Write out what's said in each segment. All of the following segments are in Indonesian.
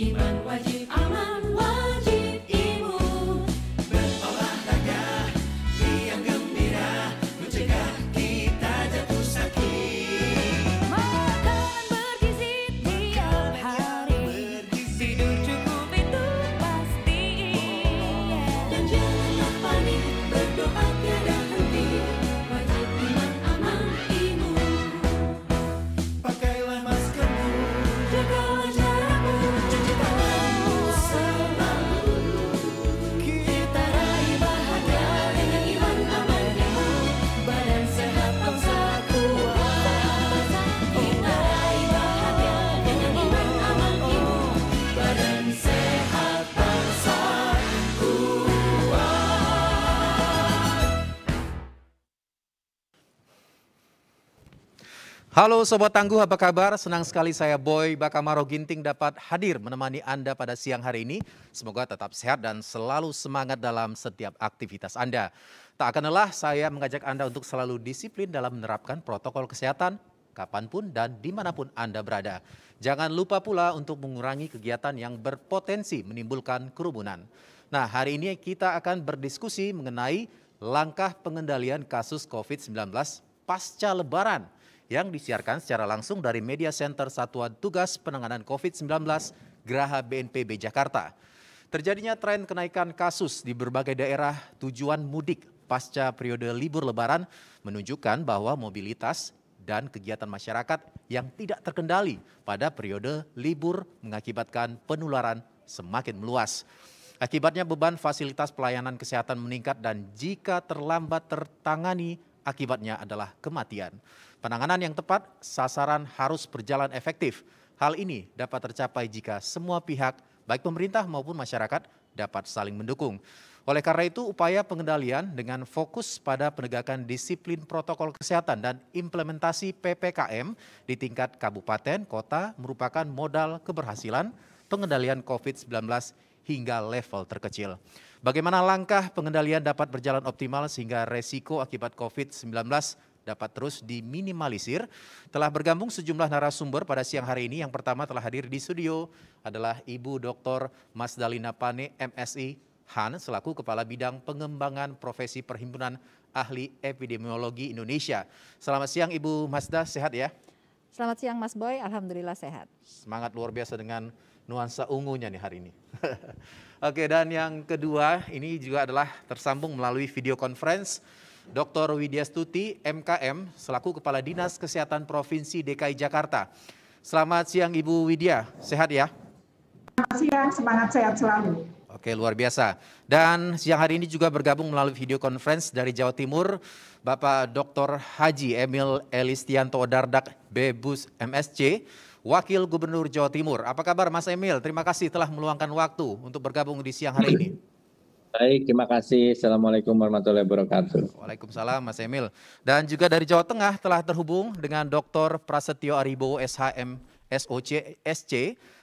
Iman. Halo Sobat Tangguh, apa kabar? Senang sekali saya Boy Bakamaro Ginting dapat hadir menemani Anda pada siang hari ini. Semoga tetap sehat dan selalu semangat dalam setiap aktivitas Anda. Tak akan lelah, saya mengajak Anda untuk selalu disiplin dalam menerapkan protokol kesehatan kapanpun dan dimanapun Anda berada. Jangan lupa pula untuk mengurangi kegiatan yang berpotensi menimbulkan kerumunan. Nah hari ini kita akan berdiskusi mengenai langkah pengendalian kasus COVID-19 pasca lebaran – yang disiarkan secara langsung dari Media Center Satuan Tugas Penanganan COVID-19 Geraha BNPB Jakarta. Terjadinya tren kenaikan kasus di berbagai daerah tujuan mudik pasca periode libur lebaran menunjukkan bahwa mobilitas dan kegiatan masyarakat yang tidak terkendali pada periode libur mengakibatkan penularan semakin meluas. Akibatnya beban fasilitas pelayanan kesehatan meningkat dan jika terlambat tertangani akibatnya adalah kematian. Penanganan yang tepat, sasaran harus berjalan efektif. Hal ini dapat tercapai jika semua pihak, baik pemerintah maupun masyarakat, dapat saling mendukung. Oleh karena itu, upaya pengendalian dengan fokus pada penegakan disiplin protokol kesehatan dan implementasi PPKM di tingkat kabupaten, kota merupakan modal keberhasilan pengendalian COVID-19 hingga level terkecil. Bagaimana langkah pengendalian dapat berjalan optimal sehingga resiko akibat COVID-19 dapat terus diminimalisir. Telah bergabung sejumlah narasumber pada siang hari ini. Yang pertama telah hadir di studio adalah Ibu Dr. Mas Dalina Pane, MSI Han, selaku Kepala Bidang Pengembangan Profesi Perhimpunan Ahli Epidemiologi Indonesia. Selamat siang Ibu Masda, sehat ya? Selamat siang Mas Boy, Alhamdulillah sehat. Semangat luar biasa dengan nuansa ungunya nih hari ini. Oke, dan yang kedua ini juga adalah tersambung melalui video conference Dr. Widya Stuti, MKM, selaku Kepala Dinas Kesehatan Provinsi DKI Jakarta. Selamat siang Ibu Widya, sehat ya? Selamat siang, semangat sehat selalu. Oke, luar biasa. Dan siang hari ini juga bergabung melalui video conference dari Jawa Timur, Bapak Dr. Haji Emil Elistianto Dardak, Bebus MSC, Wakil Gubernur Jawa Timur. Apa kabar Mas Emil? Terima kasih telah meluangkan waktu untuk bergabung di siang hari ini. Baik, terima kasih. Assalamualaikum warahmatullahi wabarakatuh. Waalaikumsalam Mas Emil. Dan juga dari Jawa Tengah telah terhubung dengan Dr. Prasetyo Aribo SHM SOC SC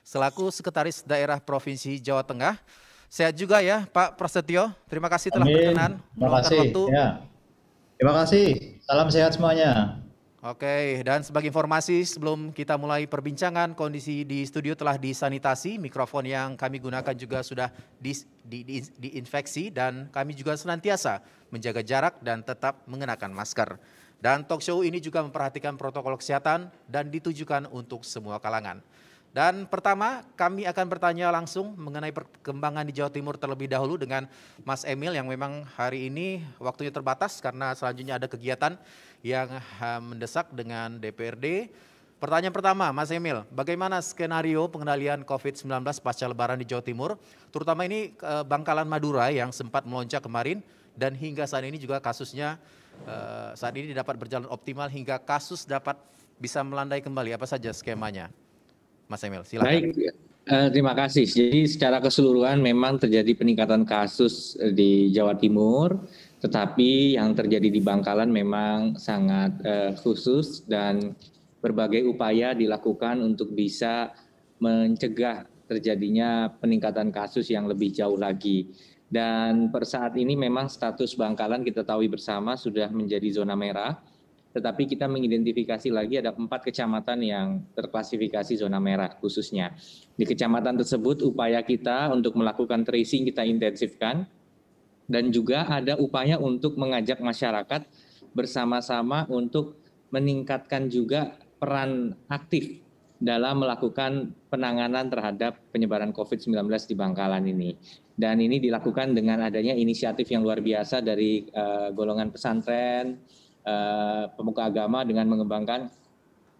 selaku Sekretaris Daerah Provinsi Jawa Tengah. Sehat juga ya Pak Prasetyo. Terima kasih telah Amin. berkenan meluangkan waktu. Ya. Terima kasih. Salam sehat semuanya. Oke, dan sebagai informasi sebelum kita mulai perbincangan, kondisi di studio telah disanitasi, mikrofon yang kami gunakan juga sudah di, di, di, diinfeksi dan kami juga senantiasa menjaga jarak dan tetap mengenakan masker. Dan talk show ini juga memperhatikan protokol kesehatan dan ditujukan untuk semua kalangan. Dan pertama kami akan bertanya langsung mengenai perkembangan di Jawa Timur terlebih dahulu dengan Mas Emil yang memang hari ini waktunya terbatas karena selanjutnya ada kegiatan yang eh, mendesak dengan DPRD. Pertanyaan pertama, Mas Emil, bagaimana skenario pengendalian COVID-19 pasca lebaran di Jawa Timur, terutama ini eh, Bangkalan Madura yang sempat melonjak kemarin dan hingga saat ini juga kasusnya eh, saat ini dapat berjalan optimal hingga kasus dapat bisa melandai kembali, apa saja skemanya? Mas Emil, silakan. Baik, eh, terima kasih. Jadi secara keseluruhan memang terjadi peningkatan kasus eh, di Jawa Timur, tetapi yang terjadi di Bangkalan memang sangat eh, khusus dan berbagai upaya dilakukan untuk bisa mencegah terjadinya peningkatan kasus yang lebih jauh lagi. Dan per saat ini memang status Bangkalan kita tahu bersama sudah menjadi zona merah tetapi kita mengidentifikasi lagi ada empat kecamatan yang terklasifikasi zona merah khususnya. Di kecamatan tersebut upaya kita untuk melakukan tracing kita intensifkan dan juga ada upaya untuk mengajak masyarakat bersama-sama untuk meningkatkan juga peran aktif dalam melakukan penanganan terhadap penyebaran COVID-19 di Bangkalan ini. Dan ini dilakukan dengan adanya inisiatif yang luar biasa dari uh, golongan pesantren, Eh, pemuka agama dengan mengembangkan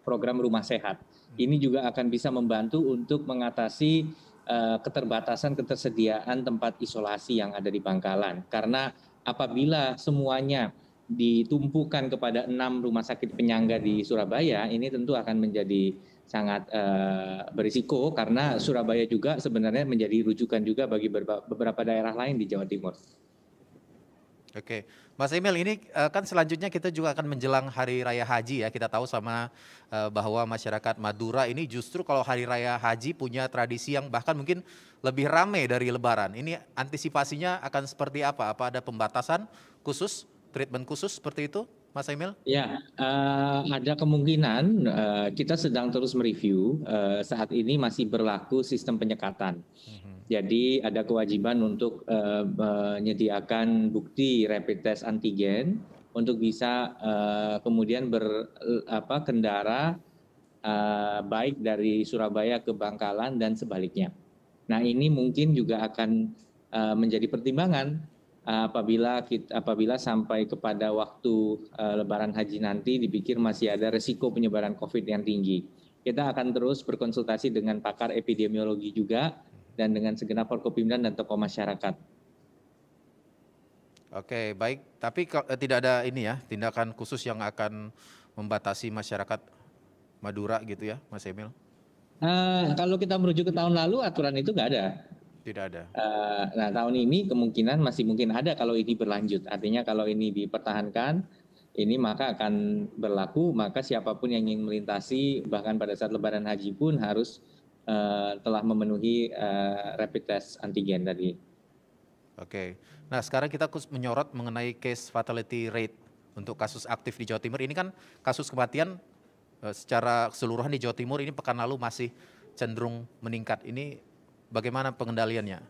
program rumah sehat. Hmm. Ini juga akan bisa membantu untuk mengatasi eh, keterbatasan ketersediaan tempat isolasi yang ada di Bangkalan. Karena apabila semuanya ditumpukan kepada enam rumah sakit penyangga di Surabaya, ini tentu akan menjadi sangat eh, berisiko karena Surabaya juga sebenarnya menjadi rujukan juga bagi beberapa daerah lain di Jawa Timur. Oke, Mas Emil ini eh, kan selanjutnya kita juga akan menjelang Hari Raya Haji ya. Kita tahu sama eh, bahwa masyarakat Madura ini justru kalau Hari Raya Haji punya tradisi yang bahkan mungkin lebih ramai dari Lebaran. Ini antisipasinya akan seperti apa? Apa ada pembatasan khusus, treatment khusus seperti itu? Mas Emil? Ya, uh, ada kemungkinan uh, kita sedang terus mereview. Uh, saat ini masih berlaku sistem penyekatan. Mm-hmm. Jadi ada kewajiban untuk uh, menyediakan bukti rapid test antigen untuk bisa uh, kemudian ber apa kendara uh, baik dari Surabaya ke Bangkalan dan sebaliknya. Nah ini mungkin juga akan uh, menjadi pertimbangan apabila kita, apabila sampai kepada waktu uh, Lebaran Haji nanti dipikir masih ada resiko penyebaran COVID yang tinggi. Kita akan terus berkonsultasi dengan pakar epidemiologi juga dan dengan segenap Forkopimda dan tokoh masyarakat. Oke, baik. Tapi eh, tidak ada ini ya tindakan khusus yang akan membatasi masyarakat Madura gitu ya, Mas Emil? Uh, kalau kita merujuk ke tahun lalu, aturan itu nggak ada. Tidak ada. Uh, nah tahun ini kemungkinan masih mungkin ada kalau ini berlanjut. Artinya kalau ini dipertahankan, ini maka akan berlaku. Maka siapapun yang ingin melintasi bahkan pada saat Lebaran Haji pun harus uh, telah memenuhi uh, rapid test antigen tadi. Oke. Nah sekarang kita menyorot mengenai case fatality rate untuk kasus aktif di Jawa Timur. Ini kan kasus kematian secara keseluruhan di Jawa Timur ini pekan lalu masih cenderung meningkat. Ini bagaimana pengendaliannya,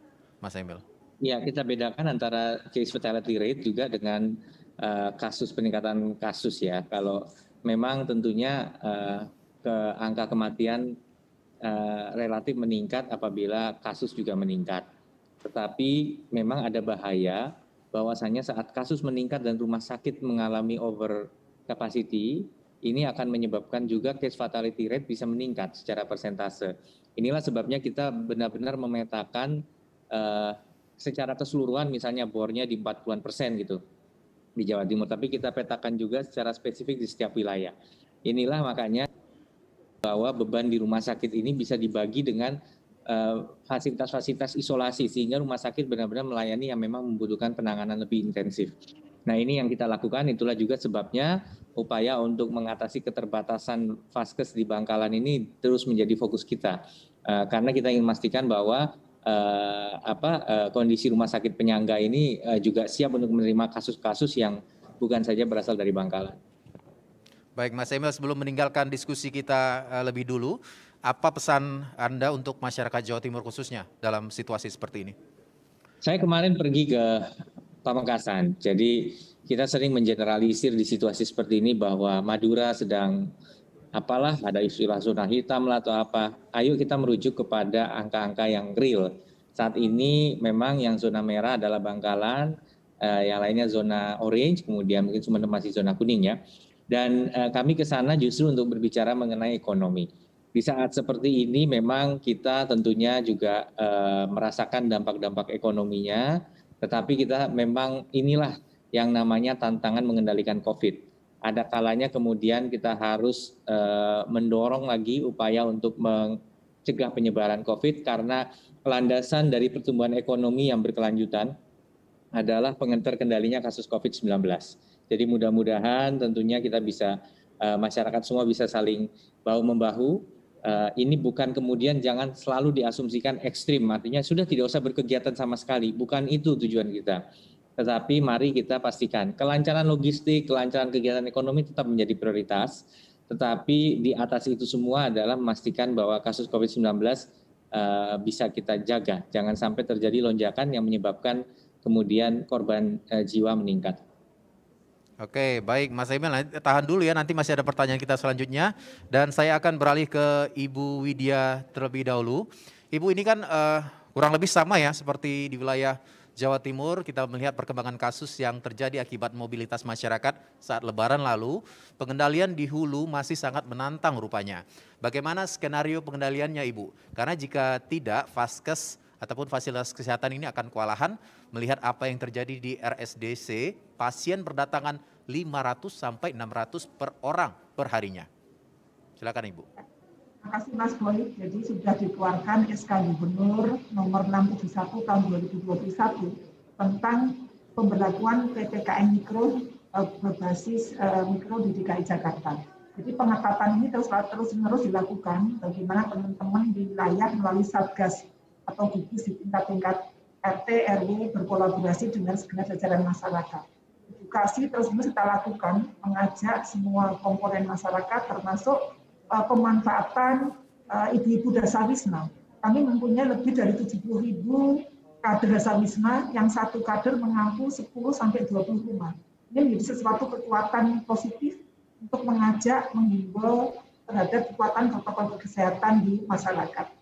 Mas Emil? Ya, kita bedakan antara case fatality rate juga dengan uh, kasus peningkatan kasus ya. Kalau memang tentunya uh, ke angka kematian uh, relatif meningkat apabila kasus juga meningkat. Tetapi memang ada bahaya bahwasannya saat kasus meningkat dan rumah sakit mengalami over capacity, ini akan menyebabkan juga case fatality rate bisa meningkat secara persentase. Inilah sebabnya kita benar-benar memetakan uh, secara keseluruhan misalnya bornya di 40-an persen gitu di Jawa Timur, tapi kita petakan juga secara spesifik di setiap wilayah. Inilah makanya bahwa beban di rumah sakit ini bisa dibagi dengan eh, fasilitas-fasilitas isolasi sehingga rumah sakit benar-benar melayani yang memang membutuhkan penanganan lebih intensif. Nah, ini yang kita lakukan itulah juga sebabnya upaya untuk mengatasi keterbatasan vaskes di Bangkalan ini terus menjadi fokus kita. Uh, karena kita ingin memastikan bahwa uh, apa uh, kondisi rumah sakit penyangga ini uh, juga siap untuk menerima kasus-kasus yang bukan saja berasal dari Bangkalan. Baik, Mas Emil sebelum meninggalkan diskusi kita uh, lebih dulu, apa pesan Anda untuk masyarakat Jawa Timur khususnya dalam situasi seperti ini? Saya kemarin pergi ke Pamekasan. Jadi kita sering mengeneralisir di situasi seperti ini bahwa Madura sedang apalah ada istilah zona hitam lah atau apa. Ayo kita merujuk kepada angka-angka yang real. Saat ini memang yang zona merah adalah Bangkalan, eh, yang lainnya zona orange, kemudian mungkin Sumatera masih zona kuning ya. Dan eh, kami ke sana justru untuk berbicara mengenai ekonomi. Di saat seperti ini memang kita tentunya juga eh, merasakan dampak-dampak ekonominya tetapi kita memang inilah yang namanya tantangan mengendalikan COVID. Ada kalanya kemudian kita harus e, mendorong lagi upaya untuk mencegah penyebaran COVID karena landasan dari pertumbuhan ekonomi yang berkelanjutan adalah pengentar kendalinya kasus COVID-19. Jadi mudah-mudahan tentunya kita bisa eh, masyarakat semua bisa saling bahu membahu Eh, ini bukan kemudian jangan selalu diasumsikan ekstrim, artinya sudah tidak usah berkegiatan sama sekali. Bukan itu tujuan kita. Tetapi mari kita pastikan kelancaran logistik, kelancaran kegiatan ekonomi tetap menjadi prioritas. Tetapi di atas itu semua adalah memastikan bahwa kasus COVID-19 uh, eh, bisa kita jaga. Jangan sampai terjadi lonjakan yang menyebabkan kemudian korban eh, jiwa meningkat. Oke, baik Mas Emil, tahan dulu ya nanti masih ada pertanyaan kita selanjutnya dan saya akan beralih ke Ibu Widya terlebih dahulu. Ibu ini kan uh, kurang lebih sama ya seperti di wilayah Jawa Timur kita melihat perkembangan kasus yang terjadi akibat mobilitas masyarakat saat lebaran lalu, pengendalian di hulu masih sangat menantang rupanya. Bagaimana skenario pengendaliannya Ibu? Karena jika tidak, faskes ataupun fasilitas kesehatan ini akan kewalahan melihat apa yang terjadi di RSDC, pasien berdatangan 500 sampai 600 per orang perharinya. Silakan Ibu. Terima kasih Mas Boy. Jadi sudah dikeluarkan SK Gubernur nomor 671 tahun 2021 tentang pemberlakuan PPKM mikro eh, berbasis eh, mikro di DKI Jakarta. Jadi pengetatan ini terus terus menerus dilakukan bagaimana teman-teman di wilayah melalui Satgas atau gugus di tingkat-tingkat RT, RW berkolaborasi dengan segenap jajaran masyarakat. Edukasi terus-menerus kita lakukan, mengajak semua komponen masyarakat termasuk uh, pemanfaatan uh, ibu-ibu wisma. Kami mempunyai lebih dari 70 ribu kader dasar wisma, yang satu kader mengampu 10 sampai 20 rumah. Ini menjadi sesuatu kekuatan positif untuk mengajak, menghimbau terhadap kekuatan protokol kesehatan di masyarakat.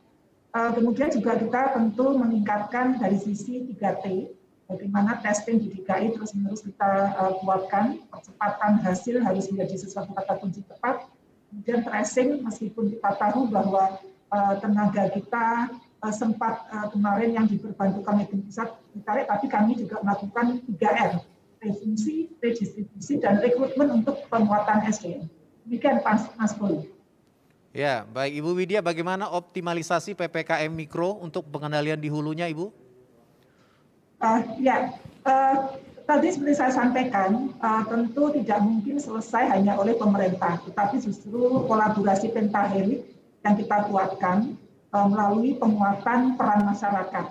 Eh, kemudian juga kita tentu meningkatkan dari sisi 3T, bagaimana testing di DKI terus-menerus kita eh, kuatkan, percepatan hasil harus menjadi sesuatu kata kunci tepat, kemudian tracing meskipun kita tahu bahwa eh, tenaga kita sempat kemarin yang diperbantukan oleh pusat ditarik, tapi kami juga melakukan 3R, refungsi, redistribusi, dan rekrutmen untuk penguatan SDM. Demikian Mas Boli. Ya, baik Ibu Widya bagaimana optimalisasi PPKM Mikro untuk pengendalian di hulunya Ibu? Uh, ya, uh, tadi seperti saya sampaikan, uh, tentu tidak mungkin selesai hanya oleh pemerintah, tetapi justru kolaborasi pentahelik yang kita kuatkan uh, eh, melalui penguatan peran masyarakat.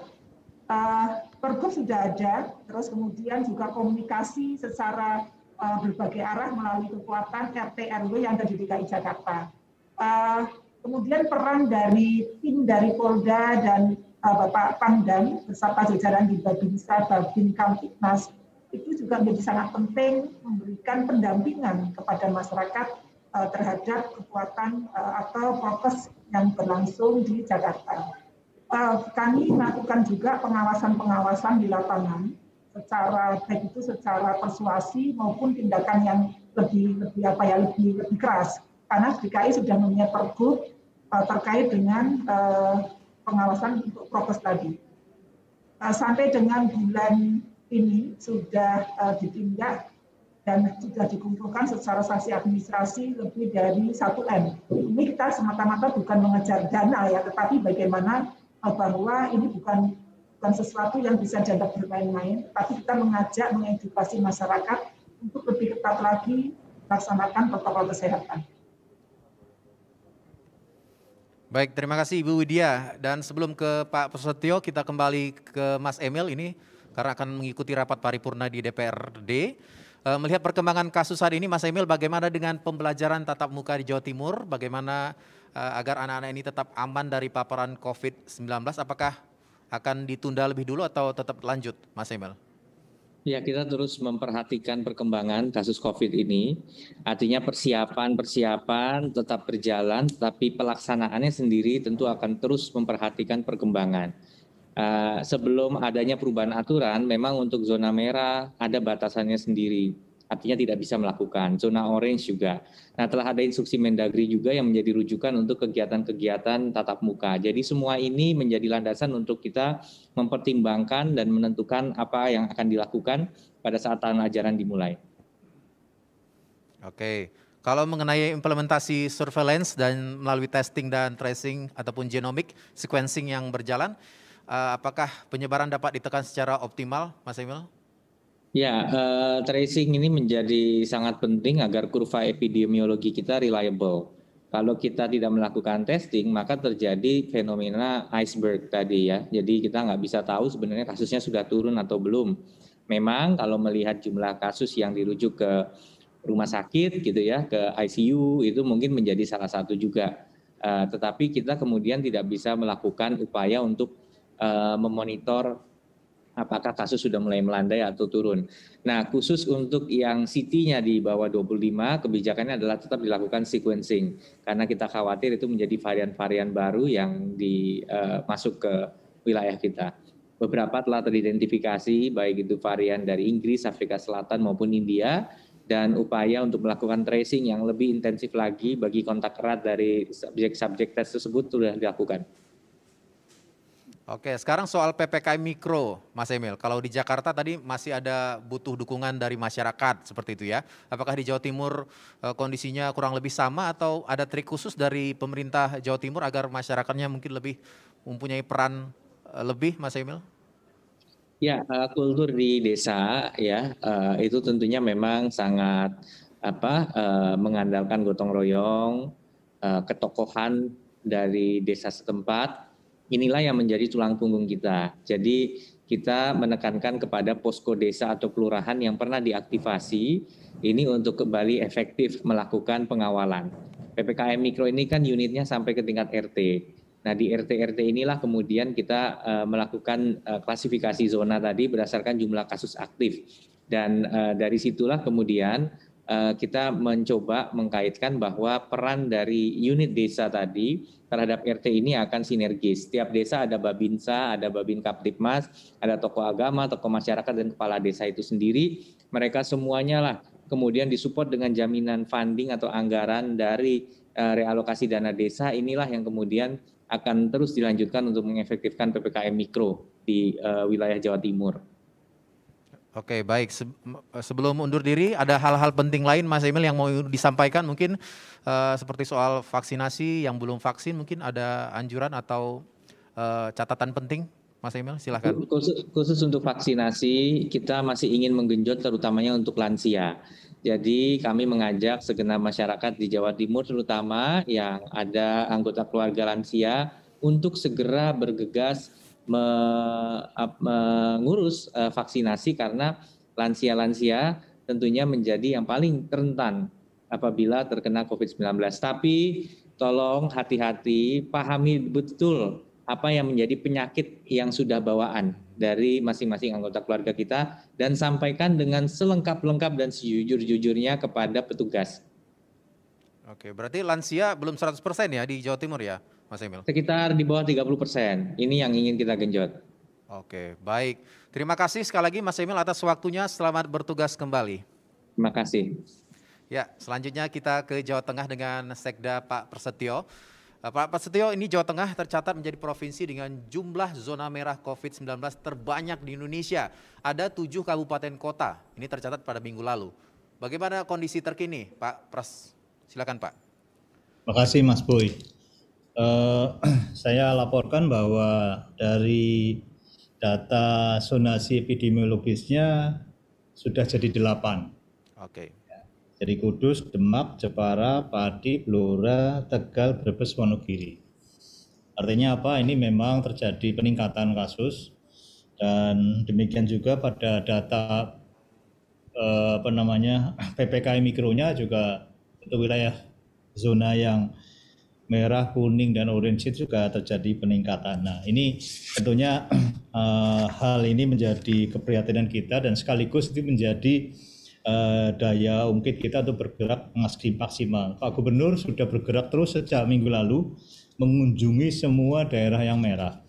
Uh, Pergub sudah ada, terus kemudian juga komunikasi secara uh, berbagai arah melalui kekuatan RT RW yang ada di DKI Jakarta Uh, kemudian peran dari tim dari Polda dan uh, Bapak Pangdam beserta jajaran di Babinsa, Babin Kamtipmas itu juga menjadi sangat penting memberikan pendampingan kepada masyarakat uh, terhadap kekuatan uh, atau prokes yang berlangsung di Jakarta. Uh, kami melakukan juga pengawasan-pengawasan di lapangan secara baik itu secara persuasi maupun tindakan yang lebih lebih apa ya lebih lebih keras karena DKI sudah mempunyai pergub eh, terkait dengan eh, pengawasan untuk prokes tadi. Eh, sampai dengan bulan ini sudah ditindak dan sudah dikumpulkan secara saksi administrasi lebih dari 1M. Ini kita semata-mata bukan mengejar dana ya, tetapi bagaimana bahwa ini bukan bukan sesuatu yang bisa jadi bermain-main, tapi kita mengajak mengedukasi masyarakat untuk lebih ketat lagi melaksanakan protokol kesehatan. Baik, terima kasih Ibu Widya. Dan sebelum ke Pak Prasetyo, kita kembali ke Mas Emil ini karena akan mengikuti rapat paripurna di DPRD. Eh, melihat perkembangan kasus hari ini, Mas Emil, bagaimana dengan pembelajaran tatap muka di Jawa Timur? Bagaimana eh, agar anak-anak ini tetap aman dari paparan COVID-19? Apakah akan ditunda lebih dulu atau tetap lanjut, Mas Emil? Ya, kita terus memperhatikan perkembangan kasus COVID ini. Artinya persiapan-persiapan tetap berjalan, tetapi pelaksanaannya sendiri tentu akan terus memperhatikan perkembangan. Uh, sebelum adanya perubahan aturan, memang untuk zona merah ada batasannya sendiri artinya tidak bisa melakukan. Zona orange juga. Nah, telah ada instruksi Mendagri juga yang menjadi rujukan untuk kegiatan-kegiatan tatap muka. Jadi semua ini menjadi landasan untuk kita mempertimbangkan dan menentukan apa yang akan dilakukan pada saat tahun ajaran dimulai. Oke. Kalau mengenai implementasi surveillance dan melalui testing dan tracing ataupun genomic sequencing yang berjalan, eh, apakah penyebaran dapat ditekan secara optimal, Mas Emil? Ya, uh, tracing ini menjadi sangat penting agar kurva epidemiologi kita reliable. Kalau kita tidak melakukan testing, maka terjadi fenomena iceberg tadi ya. Jadi kita nggak bisa tahu sebenarnya kasusnya sudah turun atau belum. Memang kalau melihat jumlah kasus yang dirujuk ke rumah sakit gitu ya, ke ICU itu mungkin menjadi salah satu juga. Uh, tetapi kita kemudian tidak bisa melakukan upaya untuk uh, memonitor apakah kasus sudah mulai melandai atau turun. Nah, khusus untuk yang CT-nya di bawah 25, kebijakannya adalah tetap dilakukan sequencing karena kita khawatir itu menjadi varian-varian baru yang di uh, masuk ke wilayah kita. Beberapa telah teridentifikasi baik itu varian dari Inggris, Afrika Selatan maupun India dan upaya untuk melakukan tracing yang lebih intensif lagi bagi kontak erat dari subjek-subjek tes tersebut sudah dilakukan. Oke, sekarang soal PPKM Mikro, Mas Emil. Kalau di Jakarta tadi masih ada butuh dukungan dari masyarakat seperti itu ya. Apakah di Jawa Timur eh, kondisinya kurang lebih sama atau ada trik khusus dari pemerintah Jawa Timur agar masyarakatnya mungkin lebih mempunyai peran eh, lebih, Mas Emil? Ya, eh, kultur di desa ya itu tentunya memang sangat apa mengandalkan gotong royong, ketokohan dari desa setempat inilah yang menjadi tulang punggung kita. Jadi kita menekankan kepada posko desa atau kelurahan yang pernah diaktifasi ini untuk kembali efektif melakukan pengawalan. PPKM mikro ini kan unitnya sampai ke tingkat RT. Nah, di RT-RT inilah kemudian kita eh, melakukan eh, klasifikasi zona tadi berdasarkan jumlah kasus aktif. Dan eh, dari situlah kemudian Eh, kita mencoba mengkaitkan bahwa peran dari unit desa tadi terhadap RT ini akan sinergis. Setiap desa ada babinsa, ada babin kaptipmas, ada tokoh agama, tokoh masyarakat dan kepala desa itu sendiri. Mereka semuanya lah kemudian disupport dengan jaminan funding atau anggaran dari eh, realokasi dana desa inilah yang kemudian akan terus dilanjutkan untuk mengefektifkan PPKM mikro di eh, wilayah Jawa Timur. Oke, baik. Eh, sebelum undur diri, ada hal-hal penting lain Mas Emil yang mau disampaikan mungkin uh, seperti soal vaksinasi yang belum vaksin mungkin ada anjuran atau uh, catatan penting Mas Emil, silahkan. Khusus, khusus untuk vaksinasi, kita masih ingin menggenjot terutamanya untuk lansia. Jadi kami mengajak segenap masyarakat di Jawa Timur terutama yang ada anggota keluarga lansia untuk segera bergegas me, ap, mengurus uh, vaksinasi karena lansia-lansia tentunya menjadi yang paling rentan apabila terkena COVID-19. Tapi tolong hati-hati, pahami betul apa yang menjadi penyakit yang sudah bawaan dari masing-masing anggota keluarga kita dan sampaikan dengan selengkap-lengkap dan sejujur-jujurnya kepada petugas. Oke, berarti lansia belum 100% ya di Jawa Timur ya? Mas Emil? Sekitar di bawah 30 persen. Ini yang ingin kita genjot. Oke, baik. Terima kasih sekali lagi Mas Emil atas waktunya. Selamat bertugas kembali. Terima kasih. Ya, selanjutnya kita ke Jawa Tengah dengan Sekda Pak Persetio. Eh, Pak Persetio ini Jawa Tengah tercatat menjadi provinsi dengan jumlah zona merah COVID-19 terbanyak di Indonesia. Ada tujuh kabupaten kota, ini tercatat pada minggu lalu. Bagaimana kondisi terkini, Pak Pras? Silakan Pak. Terima kasih Mas Boy eh, saya laporkan bahwa dari data zonasi epidemiologisnya sudah jadi delapan. Oke. Okay. Ya. Jadi Kudus, Demak, Jepara, Padi, Blora, Tegal, Brebes, Wonogiri. Artinya apa? Ini memang terjadi peningkatan kasus dan demikian juga pada data eh, apa namanya PPKM mikronya juga untuk wilayah zona yang merah, kuning, dan orange itu juga terjadi peningkatan. Nah, ini tentunya uh, hal ini menjadi keprihatinan kita dan sekaligus itu menjadi uh, daya ungkit kita untuk bergerak maksimal. Pak Gubernur sudah bergerak terus sejak minggu lalu mengunjungi semua daerah yang merah.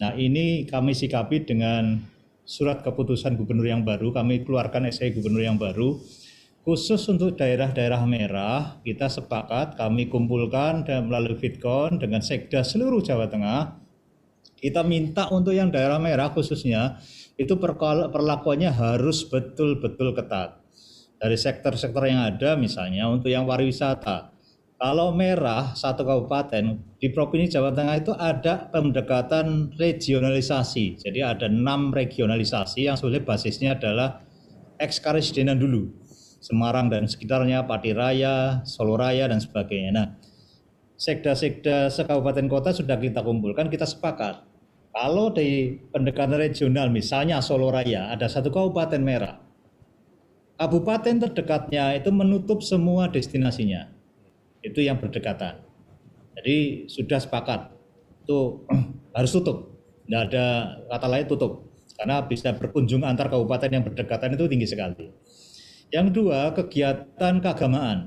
Nah, ini kami sikapi dengan surat keputusan gubernur yang baru, kami keluarkan SE gubernur yang baru Khusus untuk daerah-daerah merah, kita sepakat kami kumpulkan dan melalui Fitcon dengan Sekda seluruh Jawa Tengah. Kita minta untuk yang daerah merah khususnya, itu perlakuannya harus betul-betul ketat. Dari sektor-sektor yang ada misalnya untuk yang pariwisata. Kalau merah satu kabupaten, di Provinsi Jawa Tengah itu ada pendekatan regionalisasi. Jadi ada enam regionalisasi yang sebenarnya basisnya adalah ekskarisdenan dulu Semarang dan sekitarnya, Pati Raya, Solo Raya, dan sebagainya. Nah, sekda-sekda sekabupaten kota sudah kita kumpulkan, kita sepakat. Kalau di pendekatan regional, misalnya Solo Raya, ada satu kabupaten merah. Kabupaten terdekatnya itu menutup semua destinasinya. Itu yang berdekatan. Jadi sudah sepakat, itu harus tutup. Tidak ada kata lain tutup. Karena bisa berkunjung antar kabupaten yang berdekatan itu tinggi sekali. Yang dua, kegiatan keagamaan.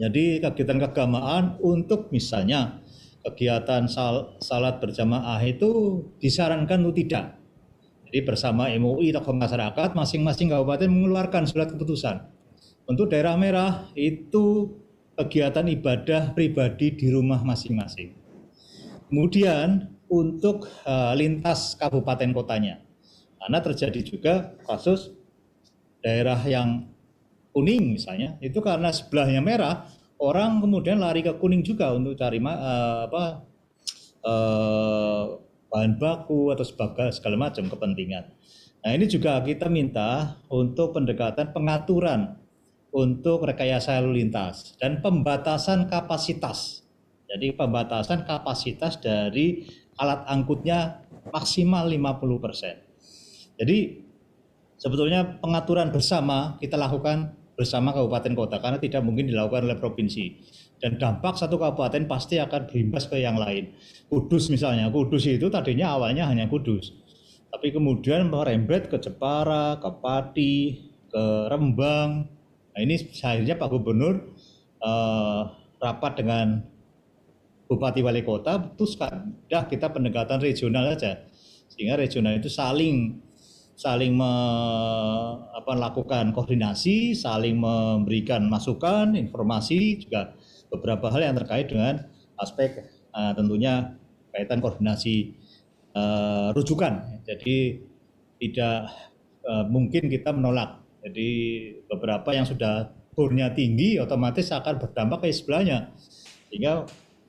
Jadi kegiatan keagamaan untuk misalnya kegiatan sal salat berjamaah itu disarankan untuk tidak. Jadi bersama MUI tokoh masyarakat masing-masing kabupaten mengeluarkan surat keputusan. Untuk daerah merah itu kegiatan ibadah pribadi di rumah masing-masing. Kemudian untuk uh, lintas kabupaten kotanya. Karena terjadi juga kasus daerah yang kuning misalnya, itu karena sebelahnya merah, orang kemudian lari ke kuning juga untuk cari uh, apa uh, bahan baku atau sebagainya segala macam kepentingan. Nah ini juga kita minta untuk pendekatan pengaturan untuk rekayasa lalu lintas dan pembatasan kapasitas. Jadi pembatasan kapasitas dari alat angkutnya maksimal 50%. Jadi sebetulnya pengaturan bersama kita lakukan bersama kabupaten kota karena tidak mungkin dilakukan oleh provinsi dan dampak satu kabupaten pasti akan berimbas ke yang lain. Kudus misalnya, Kudus itu tadinya awalnya hanya Kudus, tapi kemudian merembet ke Jepara, ke Pati, ke Rembang. Nah ini akhirnya Pak Gubernur eh, rapat dengan Bupati Wali Kota, terus dah kita pendekatan regional saja. sehingga regional itu saling saling me, apa, melakukan koordinasi, saling memberikan masukan, informasi, juga beberapa hal yang terkait dengan aspek uh, tentunya kaitan koordinasi uh, rujukan. Jadi tidak uh, mungkin kita menolak. Jadi beberapa yang sudah bornya tinggi otomatis akan berdampak ke sebelahnya. Sehingga